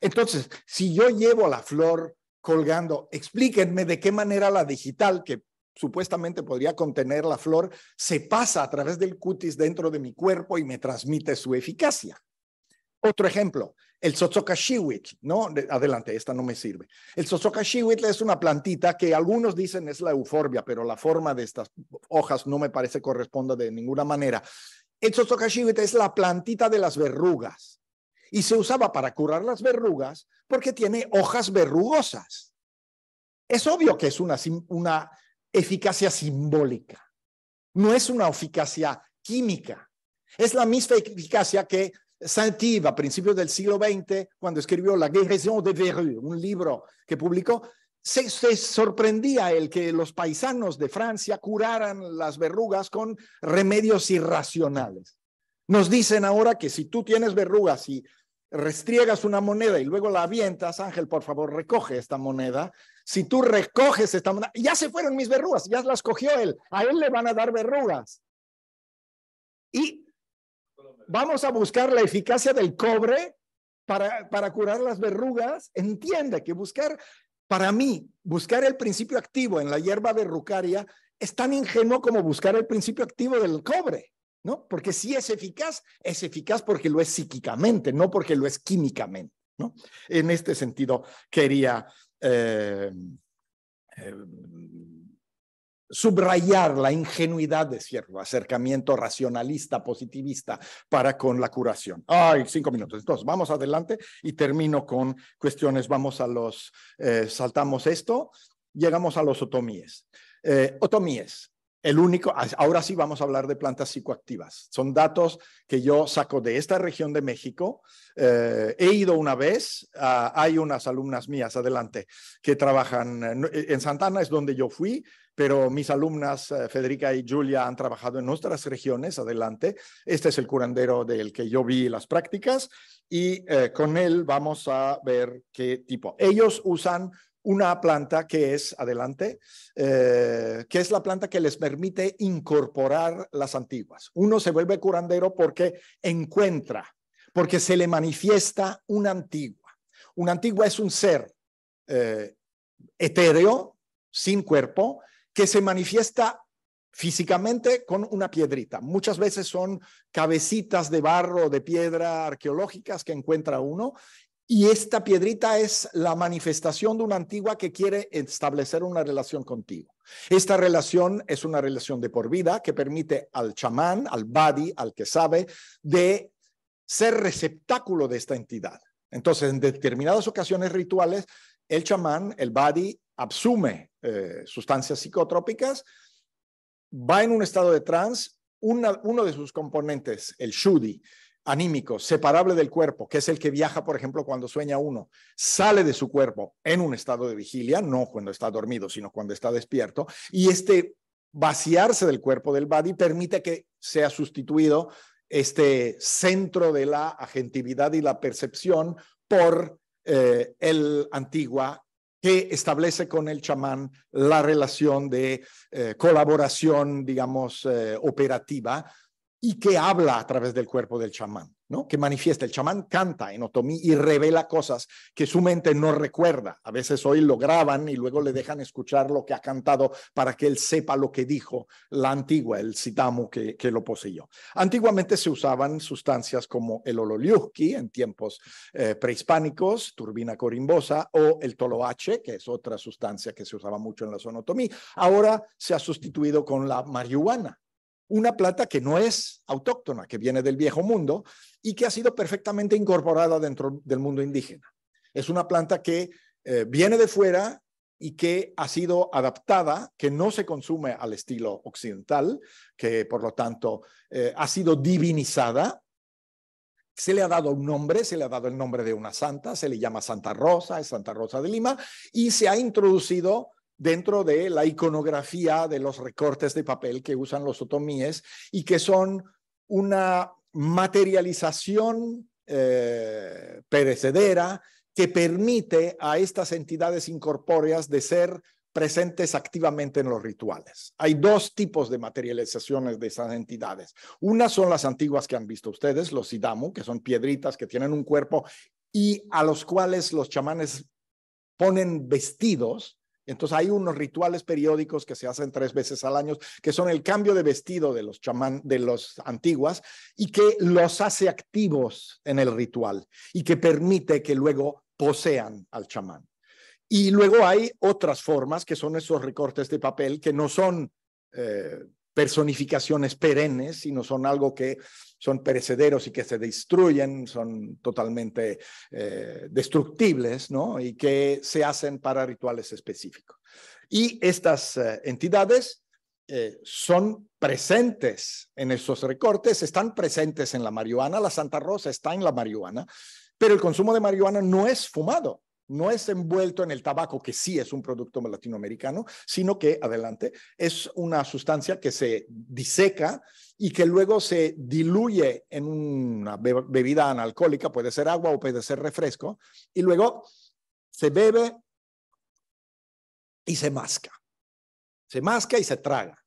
Entonces, si yo llevo la flor colgando. Explíquenme de qué manera la digital, que supuestamente podría contener la flor, se pasa a través del cutis dentro de mi cuerpo y me transmite su eficacia. Otro ejemplo, el Sotsokashiwit. ¿no? Adelante, esta no me sirve. El Sotsokashiwit es una plantita que algunos dicen es la euforbia, pero la forma de estas hojas no me parece corresponda de ninguna manera. El Sotsokashiwit es la plantita de las verrugas y se usaba para curar las verrugas porque tiene hojas verrugosas. Es obvio que es una, una eficacia simbólica, no es una eficacia química. Es la misma eficacia que Saint-Yves a principios del siglo XX, cuando escribió La guérison de Verrues, un libro que publicó, se, se, sorprendía el que los paisanos de Francia curaran las verrugas con remedios irracionales. Nos dicen ahora que si tú tienes verrugas y restriegas una moneda y luego la avientas, Ángel, por favor, recoge esta moneda. Si tú recoges esta moneda, ya se fueron mis verrugas, ya las cogió él, a él le van a dar verrugas. Y vamos a buscar la eficacia del cobre para, para curar las verrugas. Entienda que buscar, para mí, buscar el principio activo en la hierba verrucaria es tan ingenuo como buscar el principio activo del cobre. ¿no? Porque si es eficaz, es eficaz porque lo es psíquicamente, no porque lo es químicamente, En este sentido, quería eh, eh, subrayar la ingenuidad de cierto acercamiento racionalista, positivista para con la curación. Ay, cinco minutos. Entonces, vamos adelante y termino con cuestiones. Vamos a los, eh, saltamos esto, llegamos a los otomíes. otomíes, el único, ahora sí vamos a hablar de plantas psicoactivas. Son datos que yo saco de esta región de México. Eh, he ido una vez, ah, hay unas alumnas mías adelante que trabajan eh, eh, en, Santana, es donde yo fui, pero mis alumnas Federica y Julia han trabajado en nuestras regiones adelante. Este es el curandero del que yo vi las prácticas y con él vamos a ver qué tipo. Ellos usan una planta que es, adelante, eh, que es la planta que les permite incorporar las antiguas. Uno se vuelve curandero porque encuentra, porque se le manifiesta una antigua. Una antigua es un ser eh, etéreo, sin cuerpo, que se manifiesta físicamente con una piedrita. Muchas veces son cabecitas de barro, de piedra arqueológicas que encuentra uno y esta piedrita es la manifestación de una antigua que quiere establecer una relación contigo. Esta relación es una relación de por vida que permite al chamán, al badi, al que sabe, de ser receptáculo de esta entidad. Entonces, en determinadas ocasiones rituales, el chamán, el badi, absume eh, sustancias psicotrópicas, va en un estado de trance, uno de sus componentes, el shudi, anímico, separable del cuerpo, que es el que viaja, por ejemplo, cuando sueña uno, sale de su cuerpo en un estado de vigilia, no cuando está dormido, sino cuando está despierto, y este vaciarse del cuerpo del body permite que sea sustituido este centro de la agentividad y la percepción por eh, el antigua que establece con el chamán la relación de eh, colaboración, digamos, eh, operativa y que habla a través del cuerpo del chamán, ¿no? Que manifiesta. El chamán canta en otomí y revela cosas que su mente no recuerda. A veces hoy lo graban y luego le dejan escuchar lo que ha cantado para que él sepa lo que dijo la antigua, el sitamu que, lo poseyó. Antiguamente se usaban sustancias como el ololiuki en tiempos eh, prehispánicos, turbina corimbosa, o el toloache, que es otra sustancia que se usaba mucho en la zona otomí. Ahora se ha sustituido con la marihuana, una planta que no es autóctona, que viene del viejo mundo y que ha sido perfectamente incorporada dentro del mundo indígena. Es una planta que eh, viene de fuera y que ha sido adaptada, que no se consume al estilo occidental, que por lo tanto eh, ha sido divinizada. Se le ha dado un nombre, se le ha dado el nombre de una santa, se le llama Santa Rosa, es Santa Rosa de Lima, y se ha introducido dentro de la iconografía de los recortes de papel que usan los otomíes y que son una materialización eh, perecedera que permite a estas entidades incorpóreas de ser presentes activamente en los rituales. Hay dos tipos de materializaciones de esas entidades. Una son las antiguas que han visto ustedes, los idamu, que son piedritas que tienen un cuerpo y a los cuales los chamanes ponen vestidos entonces hay unos rituales periódicos que se hacen tres veces al año, que son el cambio de vestido de los chamán, de los antiguas, y que los hace activos en el ritual y que permite que luego posean al chamán. Y luego hay otras formas que son esos recortes de papel que no son eh, personificaciones perennes, sino son algo que son perecederos y que se destruyen, son totalmente eh, destructibles, ¿no? Y que se hacen para rituales específicos. Y estas eh, entidades eh, son presentes en esos recortes, están presentes en la marihuana, la Santa Rosa está en la marihuana, pero el consumo de marihuana no es fumado no es envuelto en el tabaco, que sí es un producto latinoamericano, sino que, adelante, es una sustancia que se diseca y que luego se diluye en una bebida analcohólica, puede ser agua o puede ser refresco, y luego se bebe y se masca. Se masca y se traga.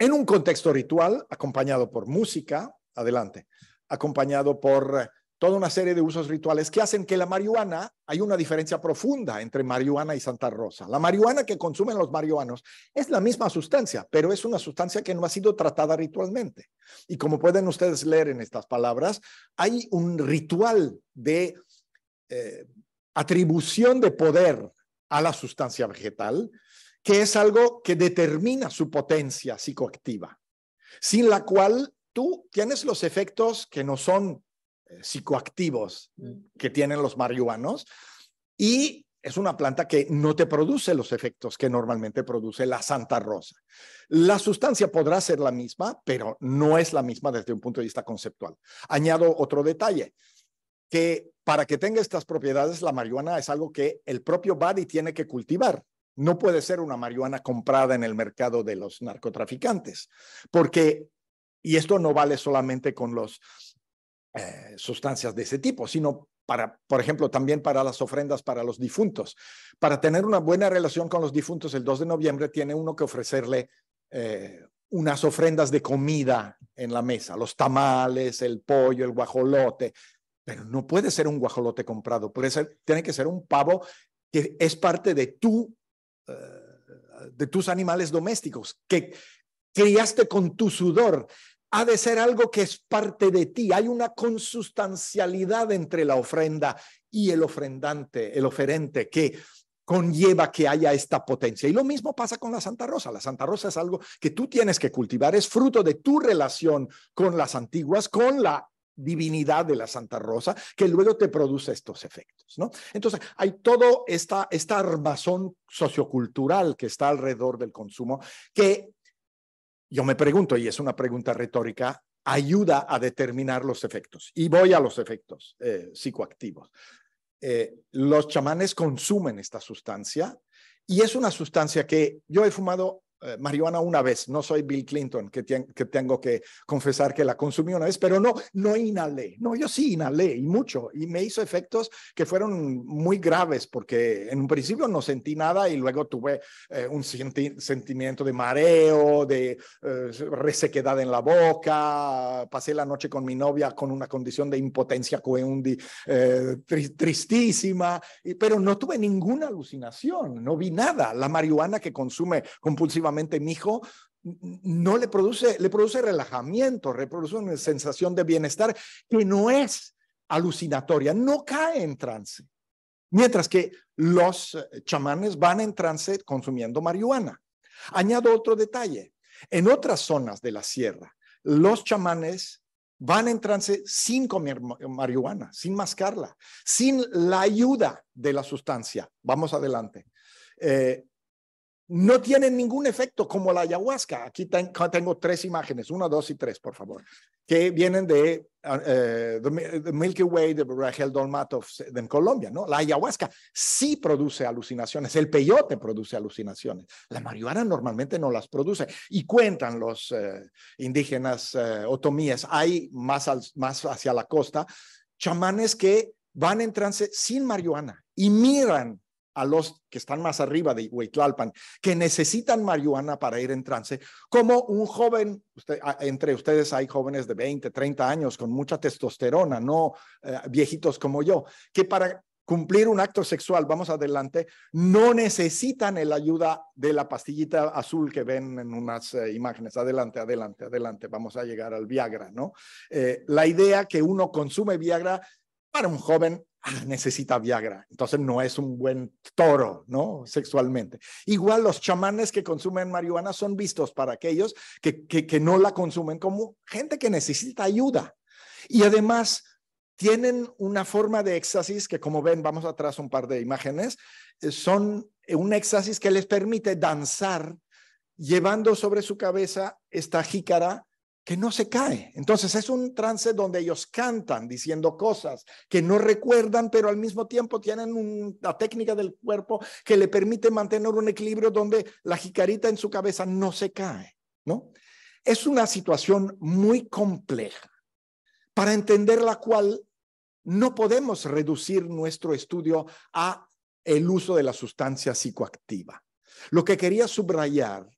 En un contexto ritual, acompañado por música, adelante, acompañado por toda una serie de usos rituales que hacen que la marihuana, hay una diferencia profunda entre marihuana y Santa Rosa. La marihuana que consumen los marihuanos es la misma sustancia, pero es una sustancia que no ha sido tratada ritualmente. Y como pueden ustedes leer en estas palabras, hay un ritual de eh, atribución de poder a la sustancia vegetal, que es algo que determina su potencia psicoactiva, sin la cual tú tienes los efectos que no son psicoactivos mm. que tienen los marihuanos y es una planta que no te produce los efectos que normalmente produce la Santa Rosa. La sustancia podrá ser la misma, pero no es la misma desde un punto de vista conceptual. Añado otro detalle, que para que tenga estas propiedades, la marihuana es algo que el propio Body tiene que cultivar. No puede ser una marihuana comprada en el mercado de los narcotraficantes, porque, y esto no vale solamente con los eh, sustancias de ese tipo, sino para, por ejemplo, también para las ofrendas para los difuntos. Para tener una buena relación con los difuntos, el 2 de noviembre tiene uno que ofrecerle eh, unas ofrendas de comida en la mesa, los tamales, el pollo, el guajolote, pero no puede ser un guajolote comprado, puede ser, tiene que ser un pavo que es parte de, tu, eh, de tus animales domésticos, que criaste con tu sudor, ha de ser algo que es parte de ti. Hay una consustancialidad entre la ofrenda y el ofrendante, el oferente, que conlleva que haya esta potencia. Y lo mismo pasa con la Santa Rosa. La Santa Rosa es algo que tú tienes que cultivar, es fruto de tu relación con las antiguas, con la divinidad de la Santa Rosa, que luego te produce estos efectos, ¿no? Entonces, hay todo esta, esta armazón sociocultural que está alrededor del consumo, que yo me pregunto, y es una pregunta retórica, ayuda a determinar los efectos. Y voy a los efectos eh, psicoactivos. Eh, los chamanes consumen esta sustancia y es una sustancia que yo he fumado eh, marihuana una vez, no soy Bill Clinton, que, que tengo que confesar que la consumí una vez, pero no, no inhalé, no, yo sí inhalé y mucho, y me hizo efectos que fueron muy graves, porque en un principio no sentí nada y luego tuve eh, un sentimiento de mareo, de eh, resequedad en la boca, pasé la noche con mi novia con una condición de impotencia coeundi tristísima, pero no tuve ninguna alucinación, no vi nada, la marihuana que consume compulsivamente mi hijo, no le produce, le produce relajamiento, reproduce una sensación de bienestar que no es alucinatoria, no cae en trance. Mientras que los eh, chamanes van en trance consumiendo marihuana. Añado otro detalle. En otras zonas de la sierra, los chamanes van en trance sin comer marihuana, sin mascarla, sin la ayuda de la sustancia. Vamos adelante. Eh, no tienen ningún efecto como la ayahuasca. Aquí tengo tres imágenes, una, dos y tres, por favor, que vienen de ah, eh, Milky Way de Rachel Dolmatov en Colombia, ¿no? La ayahuasca sí produce alucinaciones, el peyote produce alucinaciones, la marihuana normalmente no las produce y cuentan los eh, indígenas eh, otomíes, hay más, más hacia la costa, chamanes que van en trance sin marihuana y miran a los que están más arriba de Huitlalpan, que necesitan marihuana para ir en trance, como un joven, ah, entre ustedes hay jóvenes de 20, 30 años con mucha testosterona, no eh, viejitos como yo, que para cumplir un acto sexual, vamos adelante, no necesitan la ayuda de la pastillita azul que ven en unas eh, imágenes. Adelante, adelante, adelante, vamos a llegar al Viagra, ¿no? Eh, la idea que uno consume Viagra para un joven Ah, necesita Viagra, entonces no es un buen toro, ¿no? Sexualmente. Igual los chamanes que consumen marihuana son vistos para aquellos que, que no la consumen como gente que necesita ayuda. Y además tienen una forma de éxtasis que como ven, vamos atrás un par de imágenes, eh, son eh, un éxtasis que les permite danzar llevando sobre su cabeza esta jícara no se cae. Entonces es un trance donde ellos cantan diciendo cosas que no recuerdan, pero al mismo tiempo tienen la técnica del cuerpo que le permite mantener un equilibrio donde la jicarita en su cabeza no se cae, ¿no? Es una situación muy compleja, para entender la cual no podemos reducir nuestro estudio a el uso de la sustancia psicoactiva. Lo que quería subrayar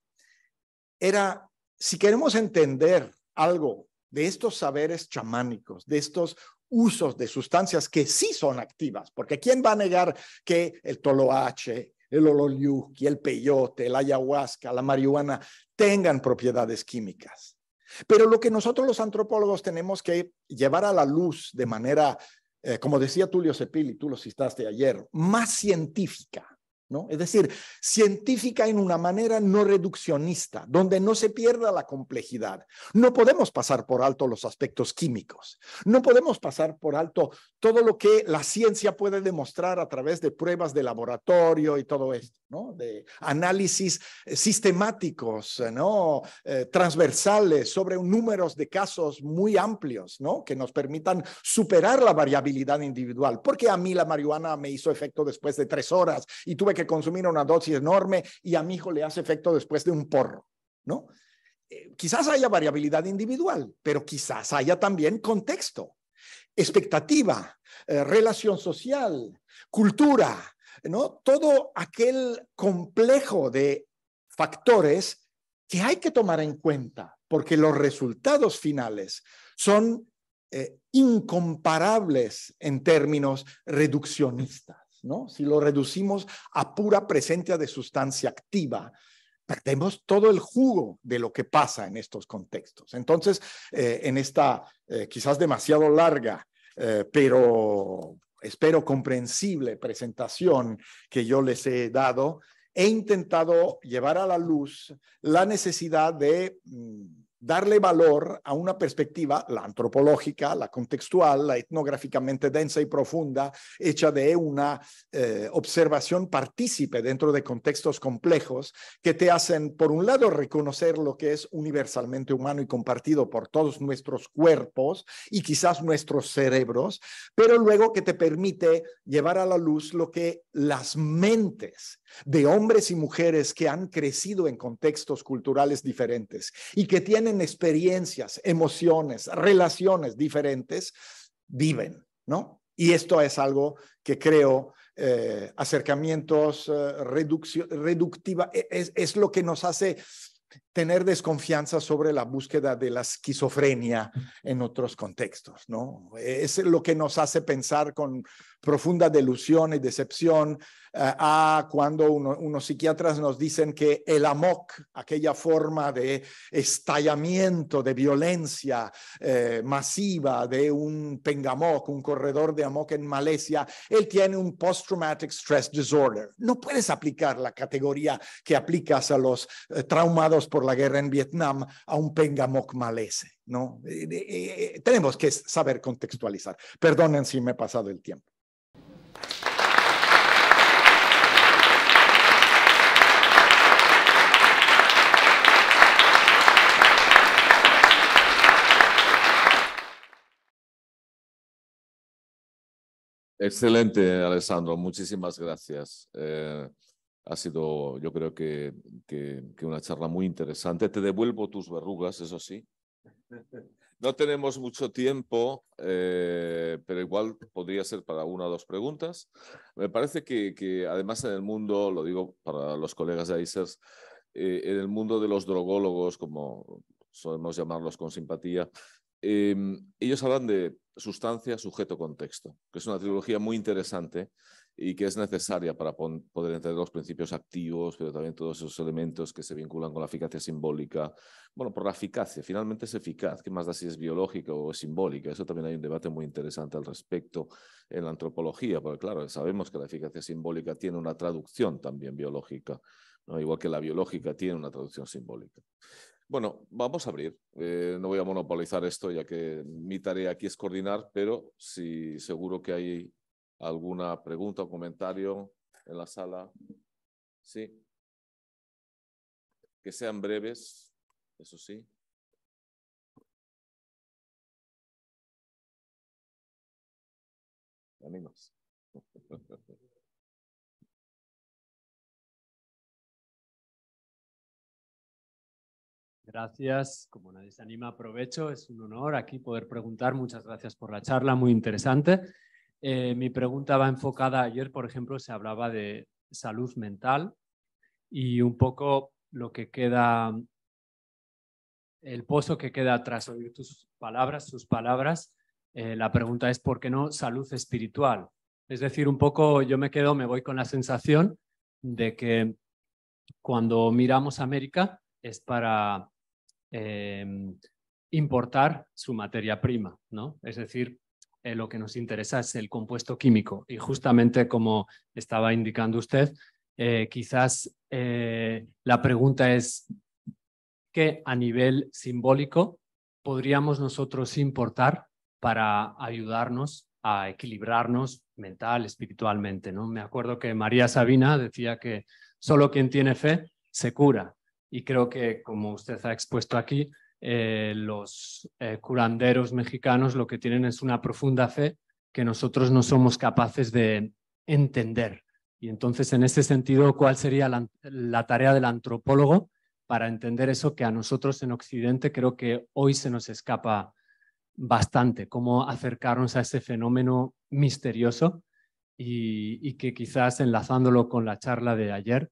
era si queremos entender algo de estos saberes chamánicos, de estos usos de sustancias que sí son activas, porque ¿quién va a negar que el toloache, el ololiuqui, el peyote, la ayahuasca, la marihuana tengan propiedades químicas? Pero lo que nosotros los antropólogos tenemos que llevar a la luz de manera, eh, como decía Tulio y tú lo citaste ayer, más científica, ¿no? Es decir, científica en una manera no reduccionista, donde no se pierda la complejidad. No podemos pasar por alto los aspectos químicos, no podemos pasar por alto todo lo que la ciencia puede demostrar a través de pruebas de laboratorio y todo esto, De análisis eh, sistemáticos, eh, ¿no? Eh, transversales sobre números de casos muy amplios, Que nos permitan superar la variabilidad individual, porque a mí la marihuana me hizo efecto después de tres horas y tuve que consumir una dosis enorme y a mi hijo le hace efecto después de un porro, ¿no? Eh, quizás haya variabilidad individual, pero quizás haya también contexto, expectativa, eh, relación social, cultura, ¿no? Todo aquel complejo de factores que hay que tomar en cuenta, porque los resultados finales son eh, incomparables en términos reduccionistas. Si lo reducimos a pura presencia de sustancia activa, perdemos todo el jugo de lo que pasa en estos contextos. Entonces, eh, en esta eh, quizás demasiado larga, eh, pero espero comprensible presentación que yo les he dado, he intentado llevar a la luz la necesidad de... Mm, darle valor a una perspectiva, la antropológica, la contextual, la etnográficamente densa y profunda, hecha de una eh, observación partícipe dentro de contextos complejos que te hacen, por un lado, reconocer lo que es universalmente humano y compartido por todos nuestros cuerpos y quizás nuestros cerebros, pero luego que te permite llevar a la luz lo que las mentes de hombres y mujeres que han crecido en contextos culturales diferentes y que tienen experiencias, emociones, relaciones diferentes, viven, ¿no? Y esto es algo que creo eh, acercamientos eh, reductiva e-, es, es, lo que nos hace tener desconfianza sobre la búsqueda de la esquizofrenia en otros contextos, ¿no? Es lo que nos hace pensar con profunda delusión y decepción, eh, a cuando unos psiquiatras nos dicen que el amok, aquella forma de estallamiento, de violencia eh, masiva de un pengamok, un corredor de amok en Malesia, él tiene un post-traumatic stress disorder. No puedes aplicar la categoría que aplicas a los eh, traumados por la guerra en Vietnam a un pengamok malese. ¿no? tenemos que saber contextualizar. Perdonen si me he pasado el tiempo. Excelente, Alessandro. Muchísimas gracias. Eh, ha sido, yo creo que, una charla muy interesante. Te devuelvo tus verrugas, eso sí. No tenemos mucho tiempo, eh, pero igual podría ser para una o dos preguntas. Me parece que, además en el mundo, lo digo para los colegas de ICERS, eh, en el mundo de los drogólogos, como solemos llamarlos con simpatía, Em, ellos hablan de sustancia, sujeto, contexto, que es una trilogía muy interesante y que es necesaria para poder entender los principios activos, pero también todos esos elementos que se vinculan con la eficacia simbólica. Bueno, por la eficacia, finalmente es eficaz, ¿qué más da si es biológica o es simbólica? Eso también hay un debate muy interesante al respecto en la antropología, porque claro, sabemos que la eficacia simbólica tiene una traducción también biológica, igual que la biológica tiene una traducción simbólica. Bueno, vamos a abrir. Eh, no voy a monopolizar esto, ya que mi tarea aquí es coordinar, pero si seguro que hay alguna pregunta o comentario en la sala, sí. Que sean breves, eso sí. Amigos. gracias. Como nadie se anima, aprovecho. Es un honor aquí poder preguntar. Muchas gracias por la charla, muy interesante. Eh, mi pregunta va enfocada, ayer por ejemplo se hablaba de salud mental y un poco lo que queda, el pozo que queda tras oír tus palabras, sus palabras. Eh, la pregunta es, ¿por qué no salud espiritual? Es decir, un poco yo me quedo, me voy con la sensación de que cuando miramos América es para Em, importar su materia prima, ¿no? Es decir, eh, lo que nos interesa es el compuesto químico y justamente como estaba indicando usted, eh, quizás eh, la pregunta es qué a nivel simbólico podríamos nosotros importar para ayudarnos a equilibrarnos mental, espiritualmente, ¿no? Me acuerdo que María Sabina decía que solo quien tiene fe se cura. Y creo que, como usted ha expuesto aquí, eh, los eh, curanderos mexicanos lo que tienen es una profunda fe que nosotros no somos capaces de entender. Y entonces, en ese sentido, ¿cuál sería la, tarea del antropólogo para entender eso que a nosotros en Occidente creo que hoy se nos escapa bastante? ¿Cómo acercarnos a ese fenómeno misterioso? y, que quizás enlazándolo con la charla de ayer,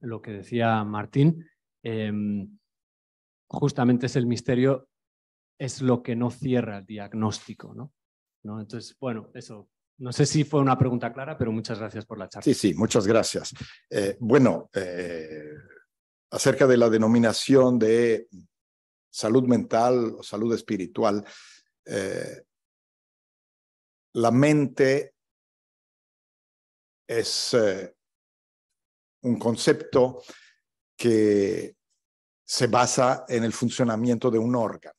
lo que decía Martín, Em, justamente es el misterio, es lo que no cierra el diagnóstico. ¿no? Entonces, bueno, eso. No sé si fue una pregunta clara, pero muchas gracias por la charla. Sí, sí, muchas gracias. Eh, bueno, eh, acerca de la denominación de salud mental o salud espiritual, eh, la mente es un concepto que se basa en el funcionamiento de un órgano,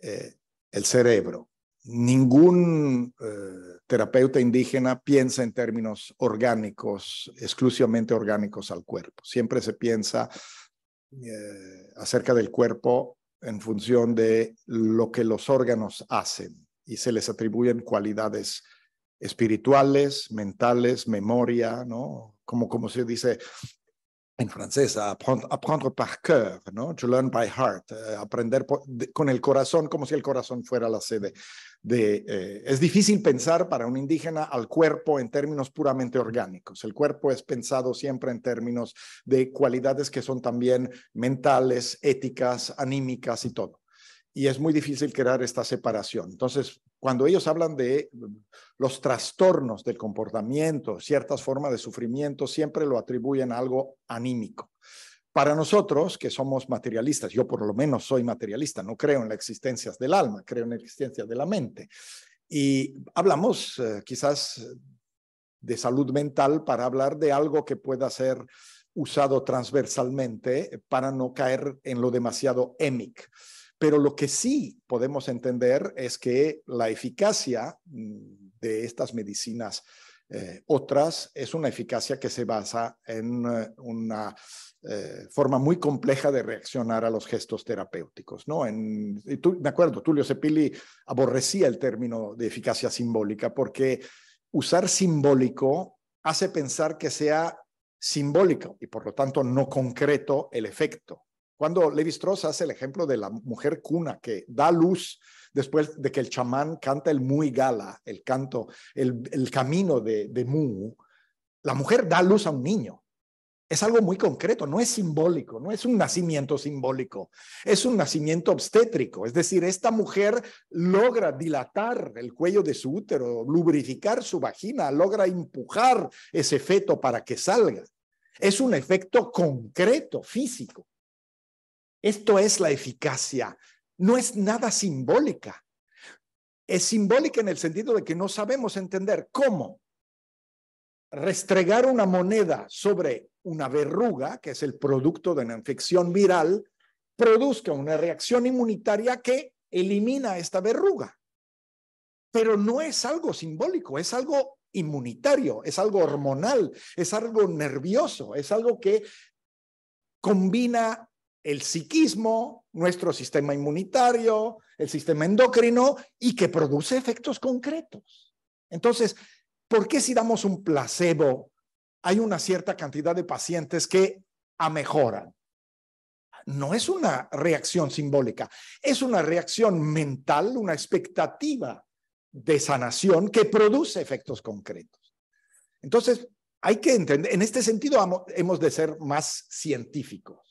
eh, el cerebro. Ningún eh, terapeuta indígena piensa en términos orgánicos, exclusivamente orgánicos al cuerpo. Siempre se piensa eh, acerca del cuerpo en función de lo que los órganos hacen y se les atribuyen cualidades espirituales, mentales, memoria, ¿no? Como, como se dice, en francés, aprender par cœur, ¿no? To learn by heart, eh, aprender con el corazón, como si el corazón fuera la sede. De, eh, es difícil pensar para un indígena al cuerpo en términos puramente orgánicos. El cuerpo es pensado siempre en términos de cualidades que son también mentales, éticas, anímicas y todo y es muy difícil crear esta separación. Entonces, cuando ellos hablan de mm, los trastornos del comportamiento, ciertas formas de sufrimiento, siempre lo atribuyen a algo anímico. Para nosotros, que somos materialistas, yo por lo menos soy materialista, no creo en la existencia del alma, creo en la existencia de la mente. Y hablamos eh, quizás de salud mental para hablar de algo que pueda ser usado transversalmente para no caer en lo demasiado émico. Pero lo que sí podemos entender es que la eficacia mm, de estas medicinas eh, otras es una eficacia que se basa en eh, una eh, forma muy compleja de reaccionar a los gestos terapéuticos. ¿no? me acuerdo, Tulio Cepilli aborrecía el término de eficacia simbólica porque usar simbólico hace pensar que sea simbólico y por lo tanto no concreto el efecto. Cuando Levi Strauss hace el ejemplo de la mujer cuna que da luz después de que el chamán canta el muy gala, el canto, el, camino de, de Mu, la mujer da luz a un niño. Es algo muy concreto, no es simbólico, no es un nacimiento simbólico, es un nacimiento obstétrico. Es decir, esta mujer logra dilatar el cuello de su útero, lubrificar su vagina, logra empujar ese feto para que salga. Es un efecto concreto, físico. Esto es la eficacia. No es nada simbólica. Es simbólica en el sentido de que no sabemos entender cómo restregar una moneda sobre una verruga, que es el producto de una infección viral, produzca una reacción inmunitaria que elimina esta verruga. Pero no es algo simbólico, es algo inmunitario, es algo hormonal, es algo nervioso, es algo que combina el psiquismo, nuestro sistema inmunitario, el sistema endocrino y que produce efectos concretos. Entonces, ¿por qué si damos un placebo hay una cierta cantidad de pacientes que amejoran? mejoran? No es una reacción simbólica, es una reacción mental, una expectativa de sanación que produce efectos concretos. Entonces, hay que entender, en este sentido hemos de ser más científicos.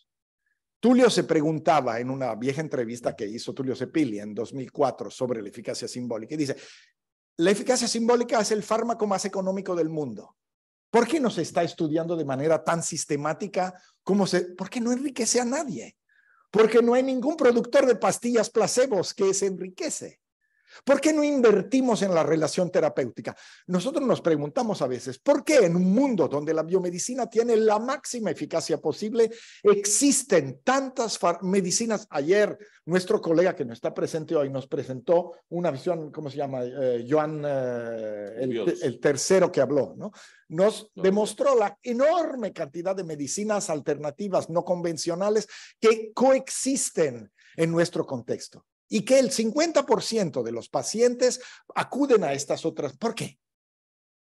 Tulio se preguntaba en una vieja entrevista que hizo Tulio Cepilli en 2004 sobre la eficacia simbólica y dice, la eficacia simbólica es el fármaco más económico del mundo. ¿Por qué no se está estudiando de manera tan sistemática como se... qué no enriquece a nadie. Porque no hay ningún productor de pastillas placebos que se enriquece. ¿Por qué no invertimos en la relación terapéutica? Nosotros nos preguntamos a veces, ¿por qué en un mundo donde la biomedicina tiene la máxima eficacia posible existen tantas medicinas? Ayer nuestro colega que no está presente hoy nos presentó una visión, ¿cómo se llama? Eh, Joan, eh, el, tercero que habló, ¿no? Nos demostró la enorme cantidad de medicinas alternativas no convencionales que coexisten en nuestro contexto y que el 50% de los pacientes acuden a estas otras. ¿Por qué?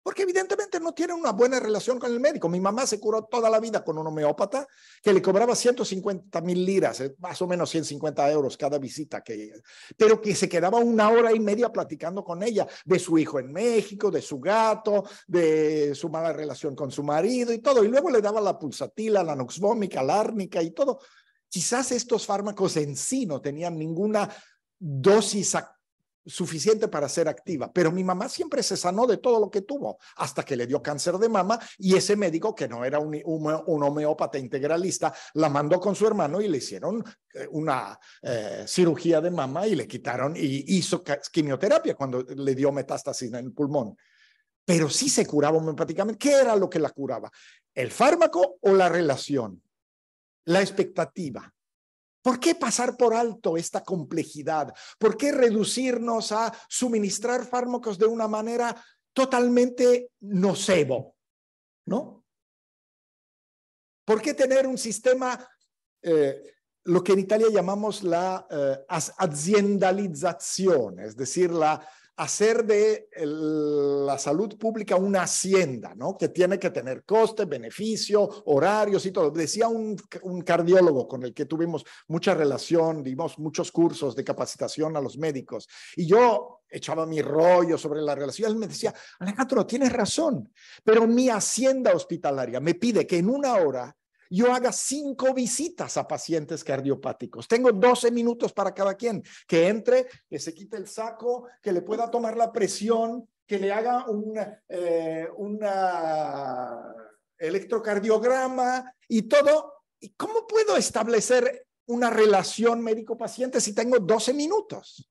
Porque evidentemente no tienen una buena relación con el médico. Mi mamá se curó toda la vida con un homeópata que le cobraba 150 mil liras, eh, más o menos 150 euros cada visita, que, pero que se quedaba una hora y media platicando con ella de su hijo en México, de su gato, de su mala relación con su marido y todo. Y luego le daba la pulsatila, la noxvómica, la árnica y todo. Quizás estos fármacos en sí no tenían ninguna dosis suficiente para ser activa, pero mi mamá siempre se sanó de todo lo que tuvo, hasta que le dio cáncer de mama y ese médico, que no era un, homeópata integralista, la mandó con su hermano y le hicieron eh, una eh, cirugía de mama y le quitaron y hizo quimioterapia cuando le dio metástasis en el pulmón. Pero sí se curaba homeopáticamente. ¿Qué era lo que la curaba? ¿El fármaco o la relación? La expectativa. ¿Por qué pasar por alto esta complejidad? ¿Por qué reducirnos a suministrar fármacos de una manera totalmente nocebo? ¿No? ¿Por qué tener un sistema, eh, lo que en Italia llamamos la eh, aziendalización, es decir, la hacer de la salud pública una hacienda, ¿no? Que tiene que tener costes, beneficio, horarios y todo. Decía un, un cardiólogo con el que tuvimos mucha relación, dimos muchos cursos de capacitación a los médicos y yo echaba mi rollo sobre la relación. Él me decía, Alejandro, tienes razón, pero mi hacienda hospitalaria me pide que en una hora yo haga cinco visitas a pacientes cardiopáticos. Tengo 12 minutos para cada quien, que entre, que se quite el saco, que le pueda tomar la presión, que le haga un eh, una electrocardiograma y todo. ¿Y cómo puedo establecer una relación médico-paciente si tengo 12 minutos?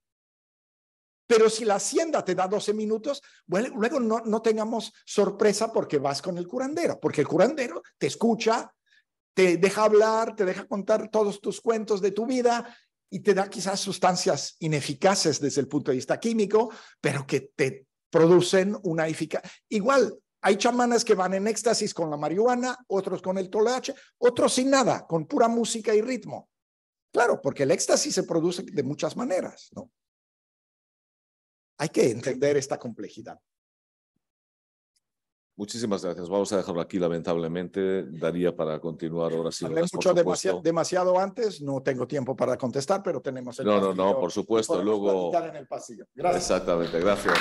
Pero si la hacienda te da 12 minutos, luego no, tengamos sorpresa porque vas con el curandero, porque el curandero te escucha, te deja hablar, te deja contar todos tus cuentos de tu vida y te da quizás sustancias ineficaces desde el punto de vista químico, pero que te producen una eficacia. Igual, hay chamanas que van en éxtasis con la marihuana, otros con el tolache, otros sin nada, con pura música y ritmo. Claro, porque el éxtasis se produce de muchas maneras, ¿no? Hay que entender esta complejidad. Muchísimas gracias. Vamos a dejarlo aquí, lamentablemente. Daría para continuar ahora sí. Hablé mucho demasiado, demasiado antes, no tengo tiempo para contestar, pero tenemos el No, no, no, por supuesto. Luego. En el pasillo. Exactamente, gracias.